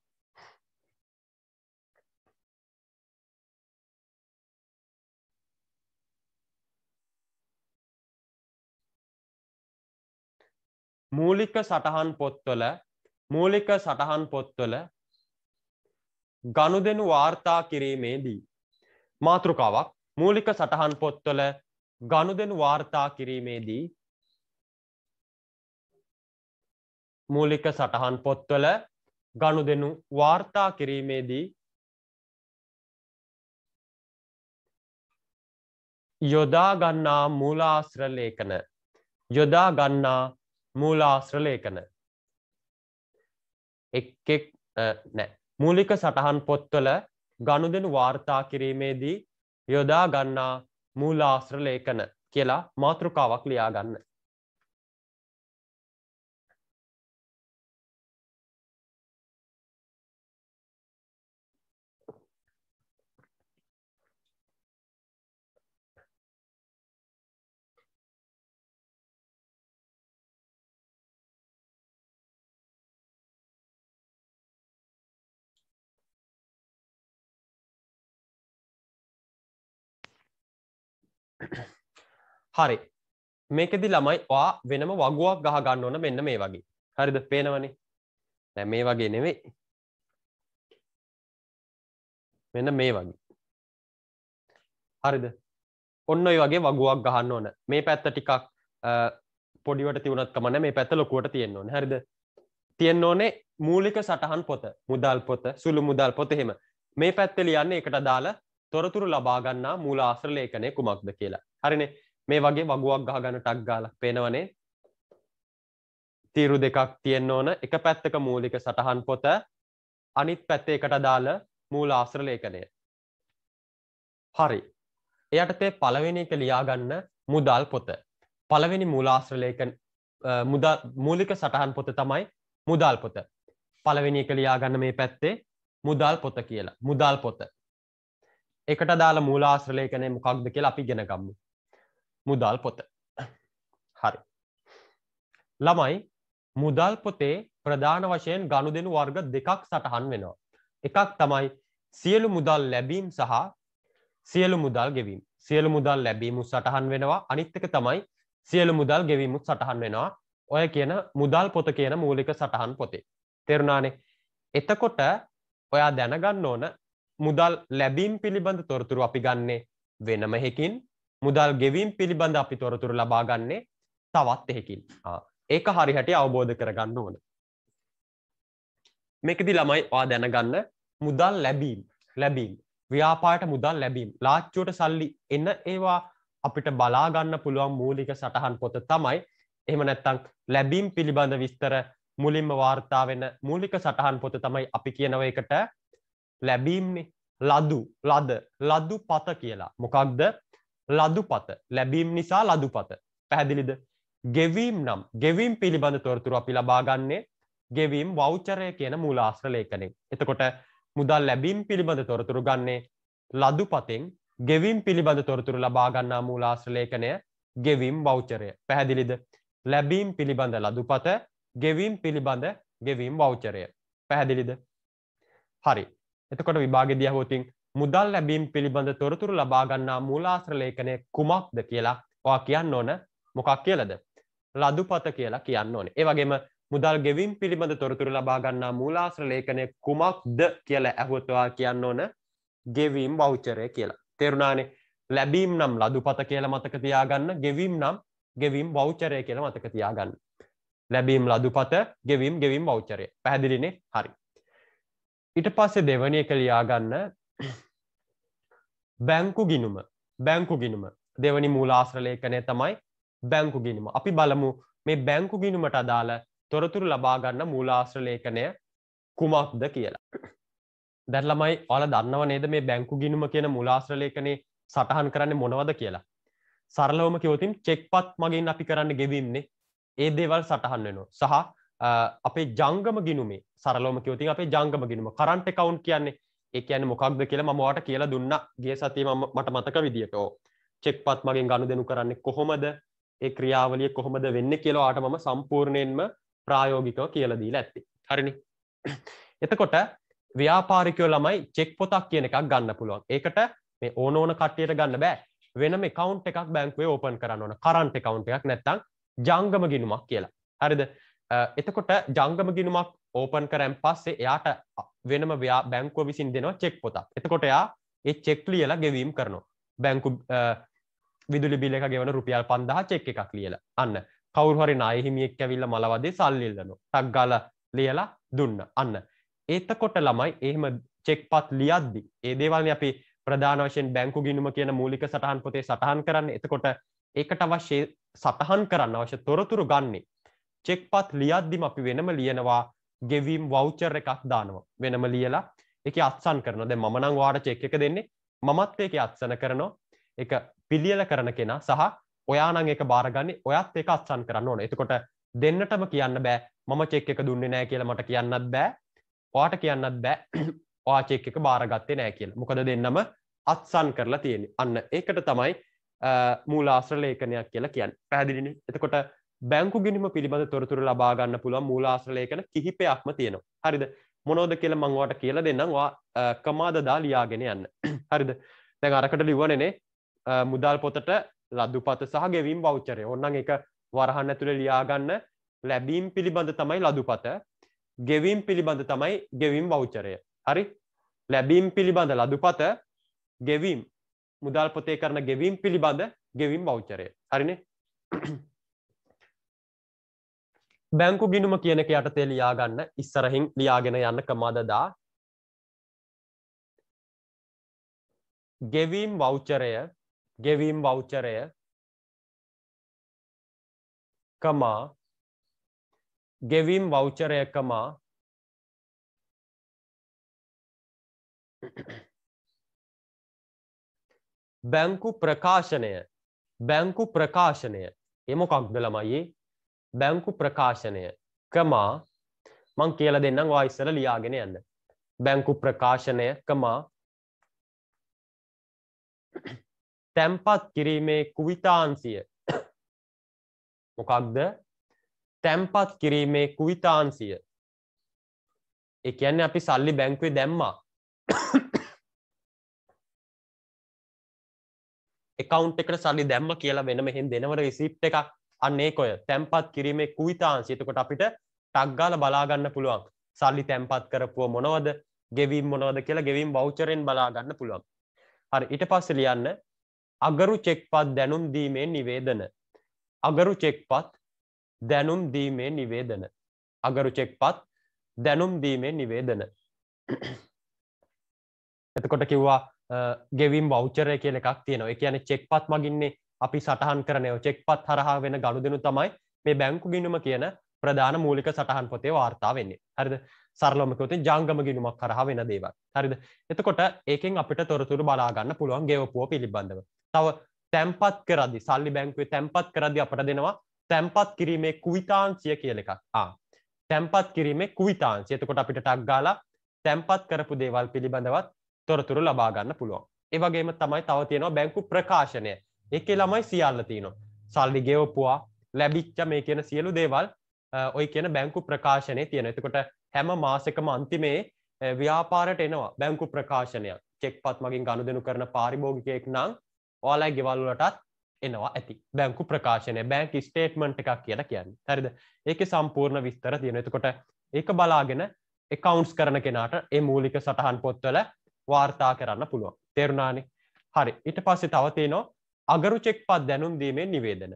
මූලික සටහන් පොත්වල මූලික සටහන් පොත්වල ගනුදෙනු වාර්තා කිරීමේදී මාතෘකාවක් මූලික සටහන් පොත්වල ගනුදෙනු වාර්තා කිරීමේදී මූලික සටහන් පොත්වල ගනුදෙනු වාර්තා කිරීමේදී යොදා ගන්නා මූලාශ්‍ර ලේඛන යොදා ගන්නා මූලාශ්‍ර ලේඛන එක් එක් නෑ මූලික සටහන් පොත්වල ගනුදෙනු වාර්තා කිරීමේදී යොදා ගන්නා මූලාශ්‍ර ලේඛන කියලා මාතෘකාවක් ලියා ගන්න හරි මේකෙදි ළමයි වා වෙනම වගුවක් ගහ ගන්න ඕන මෙන්න මේ වගේ හරිද පේනවනේ නැ මේ වගේ නෙවෙයි මෙන්න මේ වගේ හරිද ඔන්න ඔයි වගේ වගුවක් ගහන්න ඕන මේ පැත්ත ටිකක් පොඩිවට තිවුණත් කමන මේ පැත්ත ලොකුවට තියෙන්න ඕන හරිද තියෙන්න ඕනේ මූලික සටහන් පොත මුදල් පොත සුළු මුදල් පොතහෙම මේ පැත්තෙ ලියන්න එකට දාලා තොරතුරු ලබාගන්නා මූලාශ්‍ර ලේඛනය කුමක්ද කියලා. හරිනේ මේ වගේ වගුවක් ගහගන ටක් ගාල පෙනවනේ තීරු දෙකක් තියෙන්න්න ඕන එක පැත්තක මූලික සටහන් පොත අනිත් පැත්තේ එකට දාල මූල ආශ්‍ර ලේඛනය හරි එයට තේ පළවෙනි එක ලියාගන්න මුදල් පොත පළවෙනි මූලාශ්‍ර ලේඛන මූලික සටහන් පොත තමයි මුදල් පොත පළවෙනි එක ලියාගන්න මේ පැත්තේ මුදල් පොත කියලා මුදල් පොත එකට දාලා මූලාශ්‍ර ලේඛනය මොකක්ද කියලා අපි ඉගෙන ගමු මුදල් පොත හරි ළමයි මුදල් පොතේ ප්‍රධාන වශයෙන් ගණු දෙනු වර්ග දෙකක් සටහන් වෙනවා. එකක් තමයි සියලු මුදල් ලැබීම් සහ සියලු මුදල් ගෙවීම සියලු මුදල් ලැබීමුත් සටහන් වෙනවා අනිත්තක තමයි සියලු මුදල් ගෙවීමුත් සටහන් වෙනවා ඔය කියන මුදල් පොත කියන මූලික සටහන් පොතේ. තෙරුණානේ එතකොට ඔයා දැනගන්න ඕන මුදල් ලැබීම් පිළිබඳ තොරතුරු අපි ගන්නේ වෙනම හෙකින් මුදල් ගෙවීම් පිළිබඳ අපි තොරතුරු ලබාගන්නේ තවත් එහෙකින් ඒක හරිහැටි අවබෝධ කරගන්න ඕන මේකදි ළමයි වා දැනගන්න මුදල් ලැබීම් ලැබීම් ව්‍යාපාට මුදල් ලැබීම් ලාච්චුවට සල්ලි එන්න ඒවා අපිට බලාගන්න පුළුවන් මූලික සටහන් පොත තමයි එහෙම නැත්තං ලැබීම් පිළිබඳ විස්තර මුලින්ම වාර්තා වෙන මූලික සටහන් පොත තමයි අපි කියනව එකට ලැබීම්නි ලදු ලද ලදු පත කියලා මොකක්ද ලදුපත ලැබීම් නිසා ලදුපත පැහැදිලිද ගෙවීම් නම් ගෙවීම් පිළිබඳ තොරතුරු අපි ලබාගන්නේ ගෙවීම් වෞචරය කියන මූලාශ්‍ර ලේඛනේ. එතකොට මුදල් ලැබීම් පිළිබඳ තොරතුරු ගන්නේ ලදුපතෙන් ගෙවීම් පිළිබඳ තොරතුරු ලබා ගන්නා මූලාශ්‍ර ලේඛනය ගෙවීම් වෞචරය. පැහැදිලිද? ලැබීම් පිළිබඳ ලදුපත ගෙවීම් පිළිබඳ ගෙවීම් වෞචරය. පැහැදිලිද? හරි. එතකොට විභාගෙදී අහුවොතින් මුදල් ලැබීම් පිළිබඳ තොරතුරු ලබාගන්නා මූලාශ්‍රලේඛනය කුමක්ද කියලා ඔයා කියන්න ඕන මොකක් කියලද ලදුපත කියලා කියන්න ඕනේ ඒ වගේම මුදල් ගෙවිම් පිළිබඳ තොරතුරු ලබාගන්නා මූලාශ්‍රලේඛනය කුමක්ද කියලා ඇහුවොත් ඔයා කියන්න ඕන ගෙවීම් වවුචරය කියලා තේරුණානේ ලැබීම් නම් ලදුපත කියලා මතක තියාගන්න ගෙවීම් නම් ගෙවීම් වවුචරය කියලා මතක තියාගන්න ලැබීම් ලදුපත ගෙවීම් ගෙවීම් වවුචරය පැහැදිලිනේ හරි ඊට පස්සේ දෙවනි එක ලියාගන්න බැංකු ගිනුම බැංකු ගිනුම දෙවනි මූලාශ්‍රලේඛනය තමයි බැංකු ගිනුම අපි බලමු මේ බැංකු ගිනුමට අදාළ තොරතුරු ලබාගන්න මූලාශ්‍රලේඛනය කුමක්ද කියලා දැල්ලමයි ඔල දන්නව නේද මේ බැංකු ගිනුම කියන මුලාශ්‍රලේඛනේ සටහන් කරන්න මොනවද කියලා සරලවම කිවතින් චෙක්පත් මගින් අපි කරන්න ගෙවන්නේ ඒ දේවල් සටහන් වෙනවා සහ අපේ ජංගම ගිනුමේ සරලෝම කිවතින් අපේ ජංගම ගිනුම කරන්ට කවුන්් කියන්නේ එකයන මොකක්ද කියලා මවාට කියලා දුන්න ගේ සතිය මට මතක විදිට ඕ චෙක් පත් මගෙන් ගණු දෙනු කරන්න කොහොමද ඒ ක්‍රියාවලිය කොහොමද වෙන්න කියලා ආට මම සම්පූර්ණයෙන්ම ප්‍රායෝගිකව කියලදී ඇත්ති හරිනි එතකොට ව්‍යාපාරිකයෝ ළමයි චෙක් පොතක් කියන එකක් ගන්න පුළුවන් ඒකට මේ ඕන ඕන කට්ටියට ගන්න බෑ වෙනම කවන්් එකක් බැංකුවේ ඕපන් කරන්න ඕන කරන්ට කවන්් එකක් නැත්තං ජංගම ගිනුමක් කියලා හරිද එතකොට ජංගම ගිනුමක් ඕපන් කරැම් පස්සේ එයාට වෙනම ව්‍යා බැංකුව විසින් දෙනවා චෙක් පොතක් එතකොට එයා ඒ චෙක් ලියලා ගෙවීම් කරනවා බැංකු විදුලි බිල එක ගෙවන රුපියල් පන්දහ චෙක් එකක් ලියලා අන්න කවුරු හරි නායහිමියෙක් ඇවිල්ලා මලවදේ සල්ලි ඉල්ලනවා ටක් ගාලා ලියලා දුන්න අන්න එතකොට ළමයි එහෙම චෙක් පත් ලියද්දි ඒ දේවල්නේ අපි ප්‍රධාන වශයෙන් බැංකු ගිණුම කියන මූලික සටහන් පොතේ සටහන් කරන්න එතකොට ඒකට අවශ්‍ය සටහන් කරන්න අවශ්‍ය තොරතුරු ගන්නේ චෙක්පත් ලියද්දිම අපි වෙනම ලියනවා ගෙවීම් වෞචර් එකක් දානවා වෙනම ලියලා එක අත්සන් කරන ද මනං වාට චෙක් එක දෙන්නේ මමත් ඒක අත්සන කරනවා එක පිළියල කරන කෙන සහ ඔයානං එක බාරගන්න ඔයත් එක අත්සන් කරන්න ඕන එතකොට දෙන්නටම කියන්න බෑ මම චෙක් එක දුන්නේ නෑ කියල මට කියන්නත් බෑ වාට කියන්නත් බෑ වාචෙක් එක බාරගත්තේ නෑ කියල මොකද දෙන්නම අත්සන් කරලා තියෙන අන්න ඒකට තමයි මූලාශ්‍ර ලේඛනයක් කියලා කියන්න පැදිලිනි එතකොට බැංකු ගිනිම පිළිබඳ තොරතුර ලබාගන්න පුළුවන් මූලාශ්‍රලයකන කිහිපයක්ම තියෙනවා. හරිද මොනෝද කියල මංවාට කියල දෙන්නවා කමාදදා ලියාගෙන යන්න. හරිද දැන් අරකට ලිවනනේ මුදල් පොතට ලදුපත සහ ගෙවීම් බෞච්චරය ඔන්න එක වරහන්න ඇතුළ ලියාගන්න ලැබීම් පිළිබඳ තමයි ලදුපත ගෙවීම් පිළිබඳ තමයි ගෙවීම් බෞච්චරය. හරි ලැබීම් පිළිබඳ ලදුපත ගෙවීම් මුදල් පොතේ කරන ගෙවීම් පිළිබඳ ගෙවීම් බෞච්චරය. හරිනේ බැංකු ගිනුම කියනක යටතේ ලියාගන්න ඉස්සරහින් ලියාගෙන යන්න කමදදා ගෙවීම් වෞචරය ගෙවීම් වෞචරය කමා ගෙවීම් වෞචරය කමා බැංකු ප්‍රකාශනය බැංකු ප්‍රකාශනය එමොකක්ද ළමයේ බැංකු ප්‍රකාශනය කමා මං කියල දෙන්නම් වායිස්සර ලියාගෙන යන්න බැංකු ප්‍රකාශනය කමා තැම්පත් කිරීමේ කුවිතාන්සිය මොකක්ද තැම්පත් කිරීමේ කුවිතාන්සිය එකන්න අපි සල්ලි බැංකුවේ දැම්මා එකකවන්් එකට සල්ලි දැම්ම කියලා වෙන මෙහෙන් දෙනවට රිසිප් එකක් අන්න ඒක ඔය තැම්පත් කිරීමේ කුවිතාංශය. එතකොට අපිට ටක් ගාලා බලා ගන්න පුළුවන්. සල්ලි තැම්පත් කරපුව මොනවද? ගෙවීම් මොනවද කියලා ගෙවීම් බෞචරෙන් බලා ගන්න පුළුවන්. හරි ඊට පස්සේ ලියන්න අගරු චෙක්පත් දැනුම් දීමේ නිවේදන. අගරු චෙක්පත් දැනුම් දීමේ නිවේදන. අගරු චෙක්පත් දැනුම් දීමේ නිවේදන. එතකොට කිව්වා ගෙවීම් බෞචරය කියල එකක් තියෙනවා. ඒ කියන්නේ චෙක්පත් මගින්නේ අපි සටහන් කරනය චෙක්පත් හරහා වෙන ගණු දෙනු තමයි මේ බැංකු ගිනුම කියන ප්‍රධාන මූලික සටහන් පොතේ වාර්තා වෙන්නේ හරිද සරලොමකති ජංගම ගිනුමක් කරහ වෙන දේව හරිද එතකොට ඒකෙන් අපිට තොරතුරු බලාගන්න පුළුවන් ගේවපුුව පිළිබඳව තව තැම්පත් කරදි සල්ලි බැංකුවේ තැම්පත් කරදි අපට දෙනවා තැම්පත් කිරීමේ කුවිතාංශය කියල එකක් තැම්පත් කිරීමේ කුවිතාංශය එතකොට අපිට ටක් ගාලා තැම්පත් කරපු දේවල් පිළිබඳවත් තොරතුරු ලබාගන්න පුළුවන් ඒවගේම තමයි තව තියෙනවා බැංකු ප්‍රකාශනය එකේ ළමයි සියල්ල තියෙනවා සල්ලි ගෙවපුවා ලැබිච්ච මේ කියන සියලු දේවල් ඔය කියන බැංකු ප්‍රකාශනය තියෙන එතකොට හැම මාසකම අන්තිමේ ව්‍යාපාරට එනවා බැංකු ප්‍රකාශනයක් චෙක් පත් මගින් ගණු දෙනු කරන පාරිභෝගිකයෙක් නම් ඔයාලයි ගෙවල්ලටත් එනවා ඇති බැංකු ප්‍රකාශනය බැංක ස්ටේට්මන්ට් එකක් කියලා කියන්න හරිද ඒක සම්පූර්ණ විස්තර තියෙන එතකොට ඒක බලාගෙන එකවුන්ස් කරන කෙනාට ඒ මූලික සටහන් පොත්වල වාර්තා කරන්න පුළුවන් තෙරුණානි හරි ඉට පස්සේ තවතිනෝ අගරු චෙක් පත් දැනුම් දීමේ නිවේදන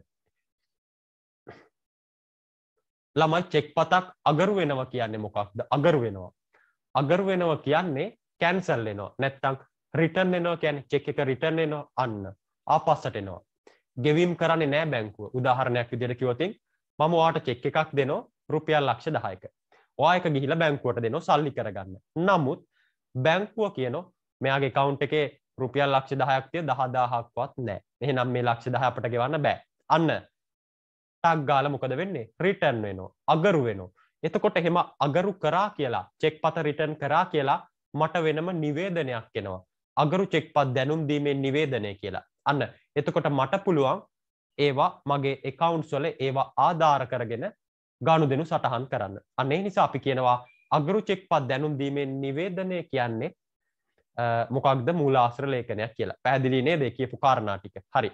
ළමයි චෙක් පතක් අගරු වෙනවා කියන්නේ මොකක්ද අගරු වෙනවා අගරු වෙනවා කියන්නේ කැන්සල් වෙනවා නැත්තම් රිටර්න් එනවා කියන්නේ චෙක් එක රිටර්න් එනවා අන්න ආපස්සට එනවා ගෙවීම් කරන්නේ නැහැ බැංකුව උදාහරණයක් විදිහට කිව්වොතින් මම ඔයාට චෙක් එකක් දෙනවා රුපියල් ලක්ෂ 10ක ඔයා එක ගිහිල්ලා බැංකුවට දෙනවා සල්ලි කරගන්න නමුත් බැංකුව කියනවා මෙයාගේ කවුන්ට් එකේ රුපියල් ලක්ෂ 10ක් තිය 10000ක්වත් නැහැ මෙහනම් මේ ලක්ෂ දහ අපට ගෙවන්න බෑ අන්න ටක් ගාල මොකද වෙන්නේ රිටර්න් වෙනවා අගරු වෙනවා එතකොට එහෙම අගරු කරා කියලා චෙක් පත රිටර්න් කරා කියලා මට වෙනම නිවේදනයක් එනවා අගරු චෙක් පත් දැනුම් දීමේ නිවේදනය කියලා අන්න එතකොට මට පුළුවන් ඒවා මගේ එකකවුන්ස් වල ඒවා ආධාර කරගෙන ගණු දෙනු සටහන් කරන්න අන්නේ නිසා අපි කියනවා අගරු චෙක් පත් දැනුම් දීමේ නිවේදනය කියන්නේ මොකක්ද මූලාශ්‍ර ලේඛනයක් කියලා පැදිලිනේ දෙ කියපු කාරණාටික හරි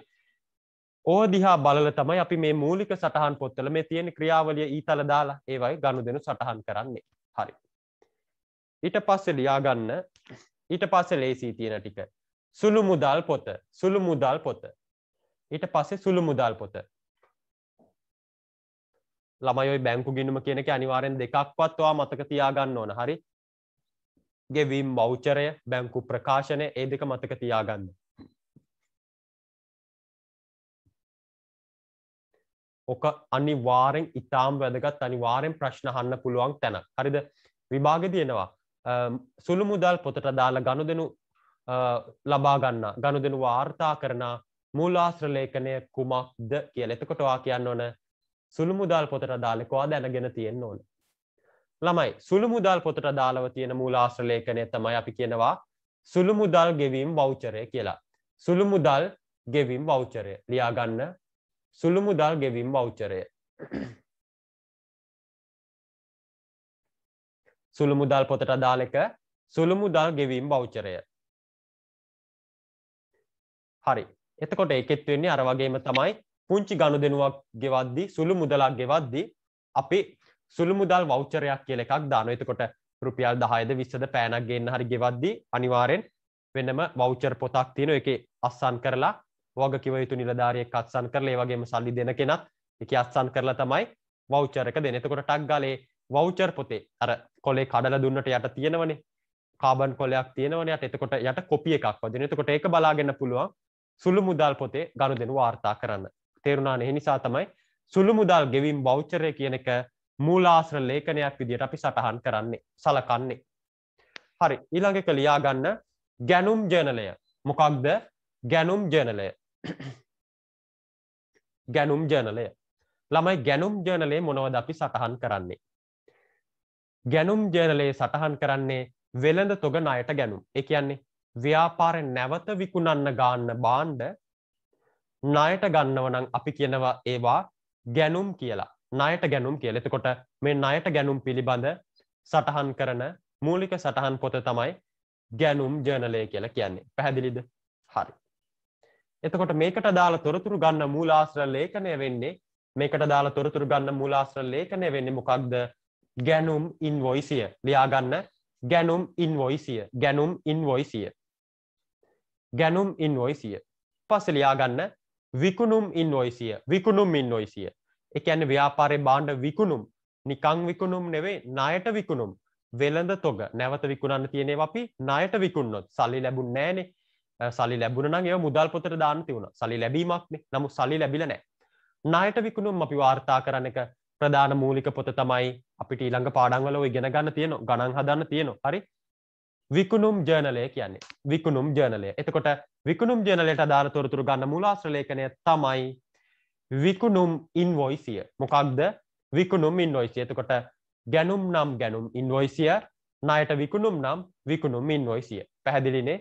ඕ දිහා බලල තමයි අපි මේ මූලික සටහන් පොත්තල මේ තියෙන ක්‍රියාවලිය ඊතල දාලා ඒවයි ගණු දෙනු සටහන් කරන්නේ හරි ඊට පස්සේ ලියාගන්න ඊට පස්සේ ලේසී තියෙන ටික සුළු මුදල් පොත සුළු මුදල් පොත ඊට පස්සේ සුළු මුදල් පොත ළමයි ඔය බැංකු ගිණුම කියන එක අනිවාර්යෙන් දෙකක්වත් ඔයා මතක තියාගන්න ඕන හරි ගෙවීම් මෞචරය බැංකු ප්‍රකාශනය ඒ දෙක මතක තියාගන්න. ඕක අනිවාරෙන් ඉතාම් වැදගත් අනිවාරෙන් ප්‍රශ්නහන්න පුළුවන් තැන හරිද විභාග තියෙනවා සුළු මුදල් පොතට දාලා ගණුදෙනු ලබාගන්න ගණුදෙනු වාර්තා කරන මූලාශ්‍රලේඛනය කුමක්ද කියල එතකොටවා කියන්න ඕන සුළු මුදල් පොතට දාලෙකවා දැනගෙන තියෙන්න්න ඕන ළමයි සුළු මුදල් පොතට දාලව තියෙන මූලාශ්‍රලේඛනය තමයි අපි කියනවා සුළු මුදල් ගෙවීම් වෞචරය කියලා. සුළු මුදල් ගෙවීම් වෞචරය ලියාගන්න සුළු මුදල් ගෙවීම් වෞචරය. සුළු මුදල් පොතට දාලක සුළු මුදල් ගෙවීම් වෞචරය. හරි එතකොට එකෙත් වෙන්නේ අර වගේම තමයි පුංචි ගණු දෙනුවක් ගෙවද්දි සුළු මුදලක් ගෙවද්දි අපි සුළු මුදල් වෞචරයක් කියල එකක් දාන එතකොට රුපියල් දහයද විස්සද පෑනක් ගන්න හරි ගෙවද්දී අනිවාරෙන් වෙනම වෞචර් පොතක් තියෙන එක අස්සන් කරලා වග කිවයුතු නිලධාරියක් අත්සන් කරලේ වගේම සල්ලි දෙන කෙනත් එක අත්සන් කරලා තමයි වෞචරක දෙන එතකොට ටක් ගලේ වෞචර් පොතේ අර කොලේ කඩල දුන්නට යට තියෙනවනේ කාබන් කොලයක් තියෙනවනයට එතකොට යට කොපිය එකක් වදින එතකොට ඒක බලාගන්න පුළුවන් සුළු මුදල් පොතේ ගණු දෙනු වාර්තා කරන්න තේරුණාන එහි නිසා තමයි සුළු මුදල් ගෙවිම් බෞච්චරය කියන එක මූලාශ්‍ර ලේඛනයක් විදිහට අපි සටහන් කරන්නේ සලකන්නේ. හරි ඊළඟ එක ලියාගන්න ගැනුම් ජර්නලය. මොකක්ද ගැනුම් ජර්නලය? ගැනුම් ජර්නලය. ළමයි ගැනුම් ජර්නලේ මොනවද අපි සටහන් කරන්නේ? ගැනුම් ජර්නලේ සටහන් කරන්නේ වෙළඳ තොග ණයට ගැනුම්. ඒ කියන්නේ ව්‍යාපාරය නැවත විකුණන්න ගන්න බාණ්ඩ ණයට ගන්නව නම් අපි කියනවා ඒවා ගැනුම් කියලා. ණයට ගැනුම් කියලා. එතකොට මේ ණයට ගැනුම් පිළිබඳ සටහන් කරන මූලික සටහන් පොත තමයි ගැනුම් ජර්නලය කියලා කියන්නේ. පැහැදිලිද? හරි. එතකොට මේකට දාලා තොරතුරු ගන්න මූලාශ්‍ර ලේඛනය වෙන්නේ මේකට දාලා තොරතුරු ගන්න මූලාශ්‍ර ලේඛනය වෙන්නේ මොකක්ද? ගැනුම් ඉන්වොයිසිය. ලියා ගන්න ගැනුම් ඉන්වොයිසිය. ගැනුම් ඉන්වොයිසිය. ගැනුම් ඉන්වොයිසිය. පස්සේ ලියා ගන්න විකුණුම් ඉන්වොයිසිය. විකුණුම් ඉන්වොයිසිය. එකඇන ව්‍යාපාරය බාණ්ඩ විකුණුම් නිකං විකුණුම් නෙවේ නායට විකුණුම් වෙළඳ තොග නැවත විකුණන්න තියනෙ අපි නායට විකුණොත් සල්ලි ලැබුන් නෑනේ සලි ලැබුණ ඒ මුදල් පොතර දානති වුණ සලි ලැබීමක්න නමු සලි ලැබිල නෑ නායට විකුණුම් අපි වාර්තා කරන එක ප්‍රධාන මූලික පොත තමයි අපිට ඊළඟ පාඩංවලව ඉගෙන ගන්න තියෙන ගණන් හදන්න තියෙනවා හරි විකුණුම් ජර්නලය කියන්නේ විකුණුම් ජර්නලය එතකොට විකුණුම් ජර්නලයට අදාළ තොරතුරු ගන්න මුලාශ්‍රලේඛනය තමයි විකුණුම් ඉන්වොයිසිය මොකක්ද විකුණුම් ඉන්වොයිසිය එතකොට ගැනුම් නම් ගැනුම් ඉන්වොයිසිය ණයට විකුණුම් නම් විකුණුම් ඉන්වොයිසිය පැහැදිලිනේ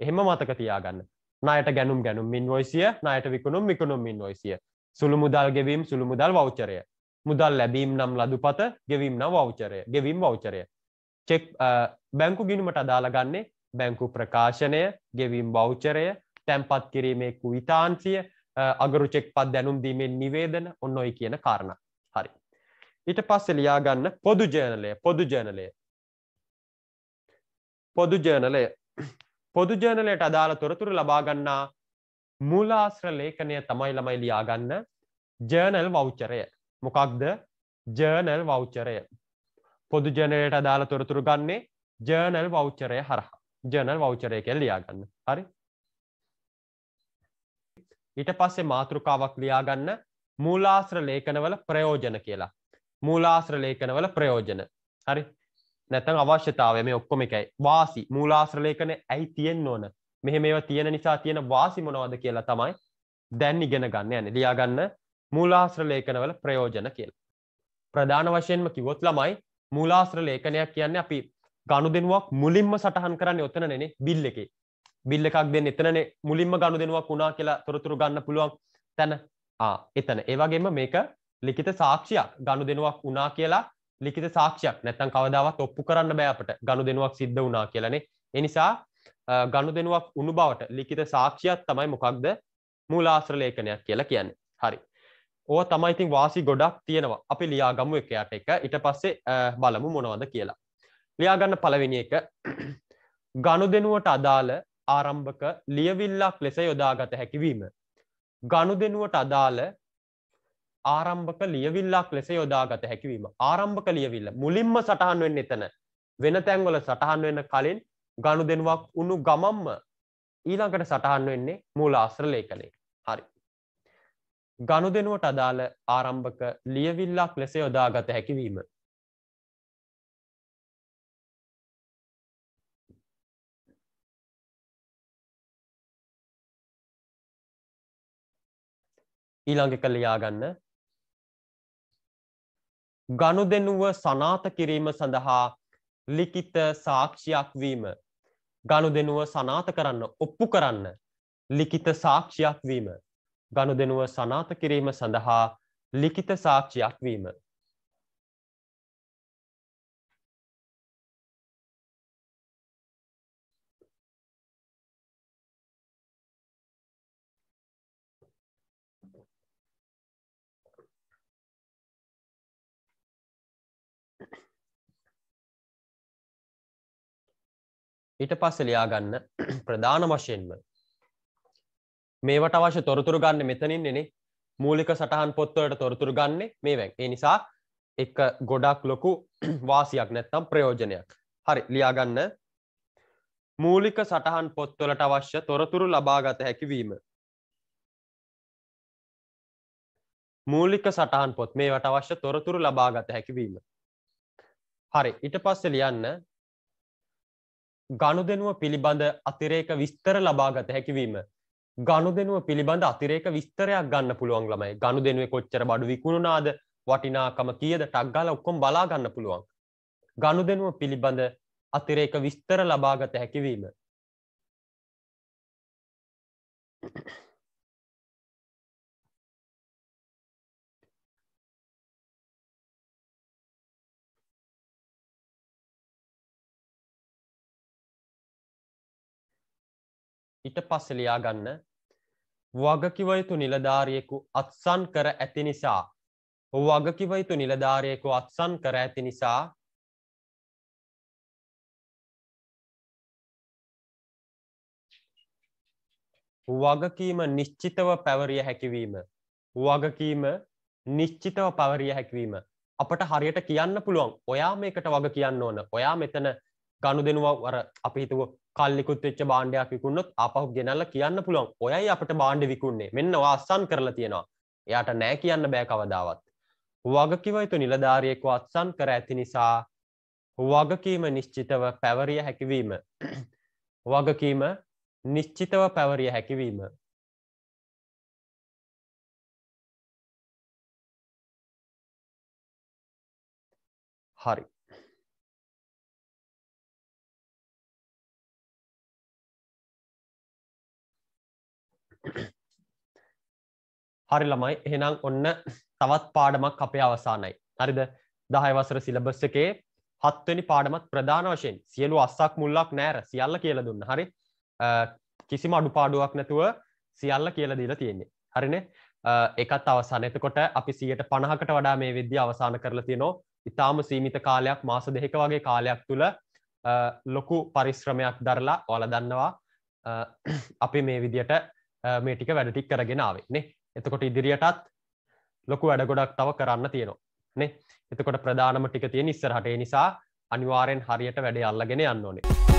එහෙම මතක තියාගන්න ණයට ගැනුම් ගැනුම් ඉන්වොයිසිය ණයට විකුණුම් විකුණුම් ඉන්වොයිසිය සුළු මුදල් ගෙවීම් සුළු මුදල් වවුචරය මුදල් ලැබීම් නම් ලදුපත ගෙවීම් නම් වවුචරය ගෙවීම් වවුචරය චෙක් බැංකු ගිනුමට අදාළගන්නේ බැංකු ප්‍රකාශනය ගෙවීම් බෞචරය තැන්පත් කිරීමේ කුවිතාන්සිය අගරු චෙක්පත් දැනුම් දීමෙන් නිවේදන ඔන්න ඔයි කියන කාරණ හරි. ඊට පස්සේ ලියාගන්න පොදු ජර්නලය පොදු ජර්නලය පොදු ජර්නලය පොදු ජර්නලයට අදාළ තොරතුරු ලබාගන්නා මූලාශ්‍ර ලේඛනය තමයි ළමයි ලියාගන්න ජර්නල් වෞචරය මොකක්ද ජර්නල් වෞචරය පොදු ජර්නලයට අදාළ තොරතුරු ගන්නේ ජර්නල් වෞචරය හරහා ජර්නල් වෞචරය කියලා ලියාගන්න හරි ඊට පස්සේ මාතෘකාවක් ලියාගන්න මූලාශ්‍ර ලේඛනවල ප්‍රයෝජන කියලා. මූලාශ්‍ර ලේඛනවල ප්‍රයෝජන. හරි. නැත්නම් අවශ්‍යතාවය මේ ඔක්කොම එකයි. වාසි මූලාශ්‍ර ලේඛන ඇයි තියෙන්න ඕන? මෙහෙ මේවා තියෙන නිසා තියෙන වාසි මොනවද කියලා තමයි දැන් ඉගෙන ගන්න යන්නේ. ලියාගන්න මූලාශ්‍ර ලේඛනවල ප්‍රයෝජන කියලා. ප්‍රධාන වශයෙන්ම කිව්වොත් ළමයි මූලාශ්‍ර ලේඛනයක් කියන්නේ අපි ගනුදෙනුවක් මුලින්ම සටහන් කරන්නේ ඔතන නෙනේ බිල් එකේ. බිල්ල එකක් දෙන්න එතන මුලින්ම ගණු දෙනුවක් වුණා කියලා තොරතුරු ගන්න පුළුවන් තැන එතන ඒවගේම මේක ලිකිත සාක්ෂයක් ගණු දෙනුවක් වුණා කියලා ලිකිත සාක්ෂයක් නැත්තන් කවදාවත් ඔප්පු කරන්න බෑපට ගණු දෙනුවක් සිද්ධ වුණා කියලනේ එනිසා ගණු දෙනුවක් උුණු බවට ලිකිත සාක්ෂයක් තමයි මොකක්ද මූලාශ්‍රලේඛනයක් කියලා කියන්නේ හරි ඕ තමයි ඉතින් වාසි ගොඩක් තියෙනවා අපි ලියා ගමු එකයට එක ඊට පස්සේ බලමු මොනවද කියලා ලියාගන්න පළවෙනි එක ගණු දෙනුවට අදාළ ආරම්භක ලියවිල්ලක් ලෙස යොදාගත හැකිවීම. ගණුදෙනුවට අදාළ ආරම්භක ලියවිල්ලක් ලෙස යොදාගත හැකිවීම. ආරම්භක ලියවිල්ල මුලින්ම සටහන් වෙන්න එතන වෙන තැන්වල සටහන් වෙන කලින් ගණු දෙනුවක් උුණු ගමම්ම ඊළඟට සටහන් වෙන්නේ මූල ආශ්‍රලය කළේ හරි. ගණු දෙනුවට අදාළ ආරම්භක ලියවිල්ලක් ලෙස යොදාගත හැකිවීම ඊළඟ එක ලියාගන්න ගණු දෙනුව සනාත කිරීම සඳහා ලිකිත සාක්ෂයක් වීම ගණු දෙනුව සනාත කරන්න ඔප්පු කරන්න ලිකිත සාක්ෂයක් වීම ගණු දෙනුව සනාත කිරීම සඳහා ලිකිත සාක්ෂයක් වීම ඊට පස්සේ ලියා ගන්න ප්‍රධාන වශයෙන්ම මේවට අවශ්‍ය තොරතුරු ගන්න මෙතනින් එනේ මූලික සටහන් පොත්වලට තොරතුරු ගන්න මේ වැක් ඒ නිසා එක ගොඩක් ලොකු වාසියක් නැත්තම් ප්‍රයෝජනයක් හරි ලියාගන්න මූලික සටහන් පොත්වලට අවශ්‍ය තොරතුරු ලබාගත හැකිවීම. මූලික සටහන් පොත් මේවට අවශ්‍ය තොරතුරු ලබාගත හැකිවීම. හරි ඉට පස්ස ලියන්න ගණුදෙනුව පිළිබඳ අතිරේක විස්තර ලබාගත හැකිවීම. ගණුදෙනුව පිළිබඳ අතිරේක විස්තරයක් ගන්න පුළුවන් ළමයි ගණුදෙනුව කොච්චර බඩු විකුණුනාද වටිනාකම කියද ටක්ගාල ඔක්කොම් බලාගන්න පුළුවන්. ගණුදෙනුව පිළිබඳ අතිරේක විස්තර ලබාගත හැකිවීම. Thank you. ඊට පස්සේ ලියා ගන්න වගකිව යුතු නිලධාරියෙකු අත්සන් කර ඇති නිසා වගකිව යුතු නිලධාරියෙකු අත්සන් කර ඇති නිසා වගකීම නිශ්චිතව පැවරිය හැකිවීම වගකීම නිශ්චිතව පැවරිය හැකිවීම අපට හරියට කියන්න පුළුවන් ඔයා මේකට වග කියන්න ඕන ඔයා මෙතන ගණු දෙනුව වර අපි හිතුව කල්ලිකුත් වෙච්ච බාණ්ඩයක් විකුණොත් ආපහු ගෙනල්ලා කියන්න පුළුවන්. ඔයයි අපිට බාණ්ඩ විකුණන්නේ. මෙන්න ඔය අස්සන් කරලා තියෙනවා. එයාට නෑ කියන්න බෑ කවදාවත්. වගකිව යුතු නිලධාරියෙක්ව අත්සන් කර ඇති නිසා වගකීම නිශ්චිතව පැවරිය හැකිවීම. වගකීම නිශ්චිතව පැවරිය හැකිවීම. හරි හරි ළමයි එහෙනම් ඔන්න තවත් පාඩමක් අපේ අවසානයි. හරිද? 10 වසර සිලබස් එකේ 7 වෙනි පාඩමත් ප්‍රධාන වශයෙන් සියලු අස්සක් මුල්ලක් නැර සියල්ල කියලා දුන්න. හරි? කිසිම අඩුපාඩුවක් නැතුව සියල්ල කියලා දීලා තියෙන්නේ. හරිනේ? ඒකත් අවසාන. එතකොට අපි 150කට වඩා මේ විද්‍ය අවසන් කරලා තිනෝ. ඊටාම සීමිත කාලයක් මාස දෙකක වගේ කාලයක් තුල ලොකු පරිශ්‍රමයක් දරලා ඔයාලා දන්නවා අපි මේ විදියට මේ ටික වැඩටික් කරගෙනාවන්නේ එතකොට ඉදිරියටත් ලොකු වැඩගොඩක් තව කරන්න තියෙනවා නේ එතකොට ප්‍රධානම ටික තියෙන ඉස්සරහටේ නිසා අනිවාරයෙන් හරියට වැඩ අල්ලගෙන යන්න ඕනේ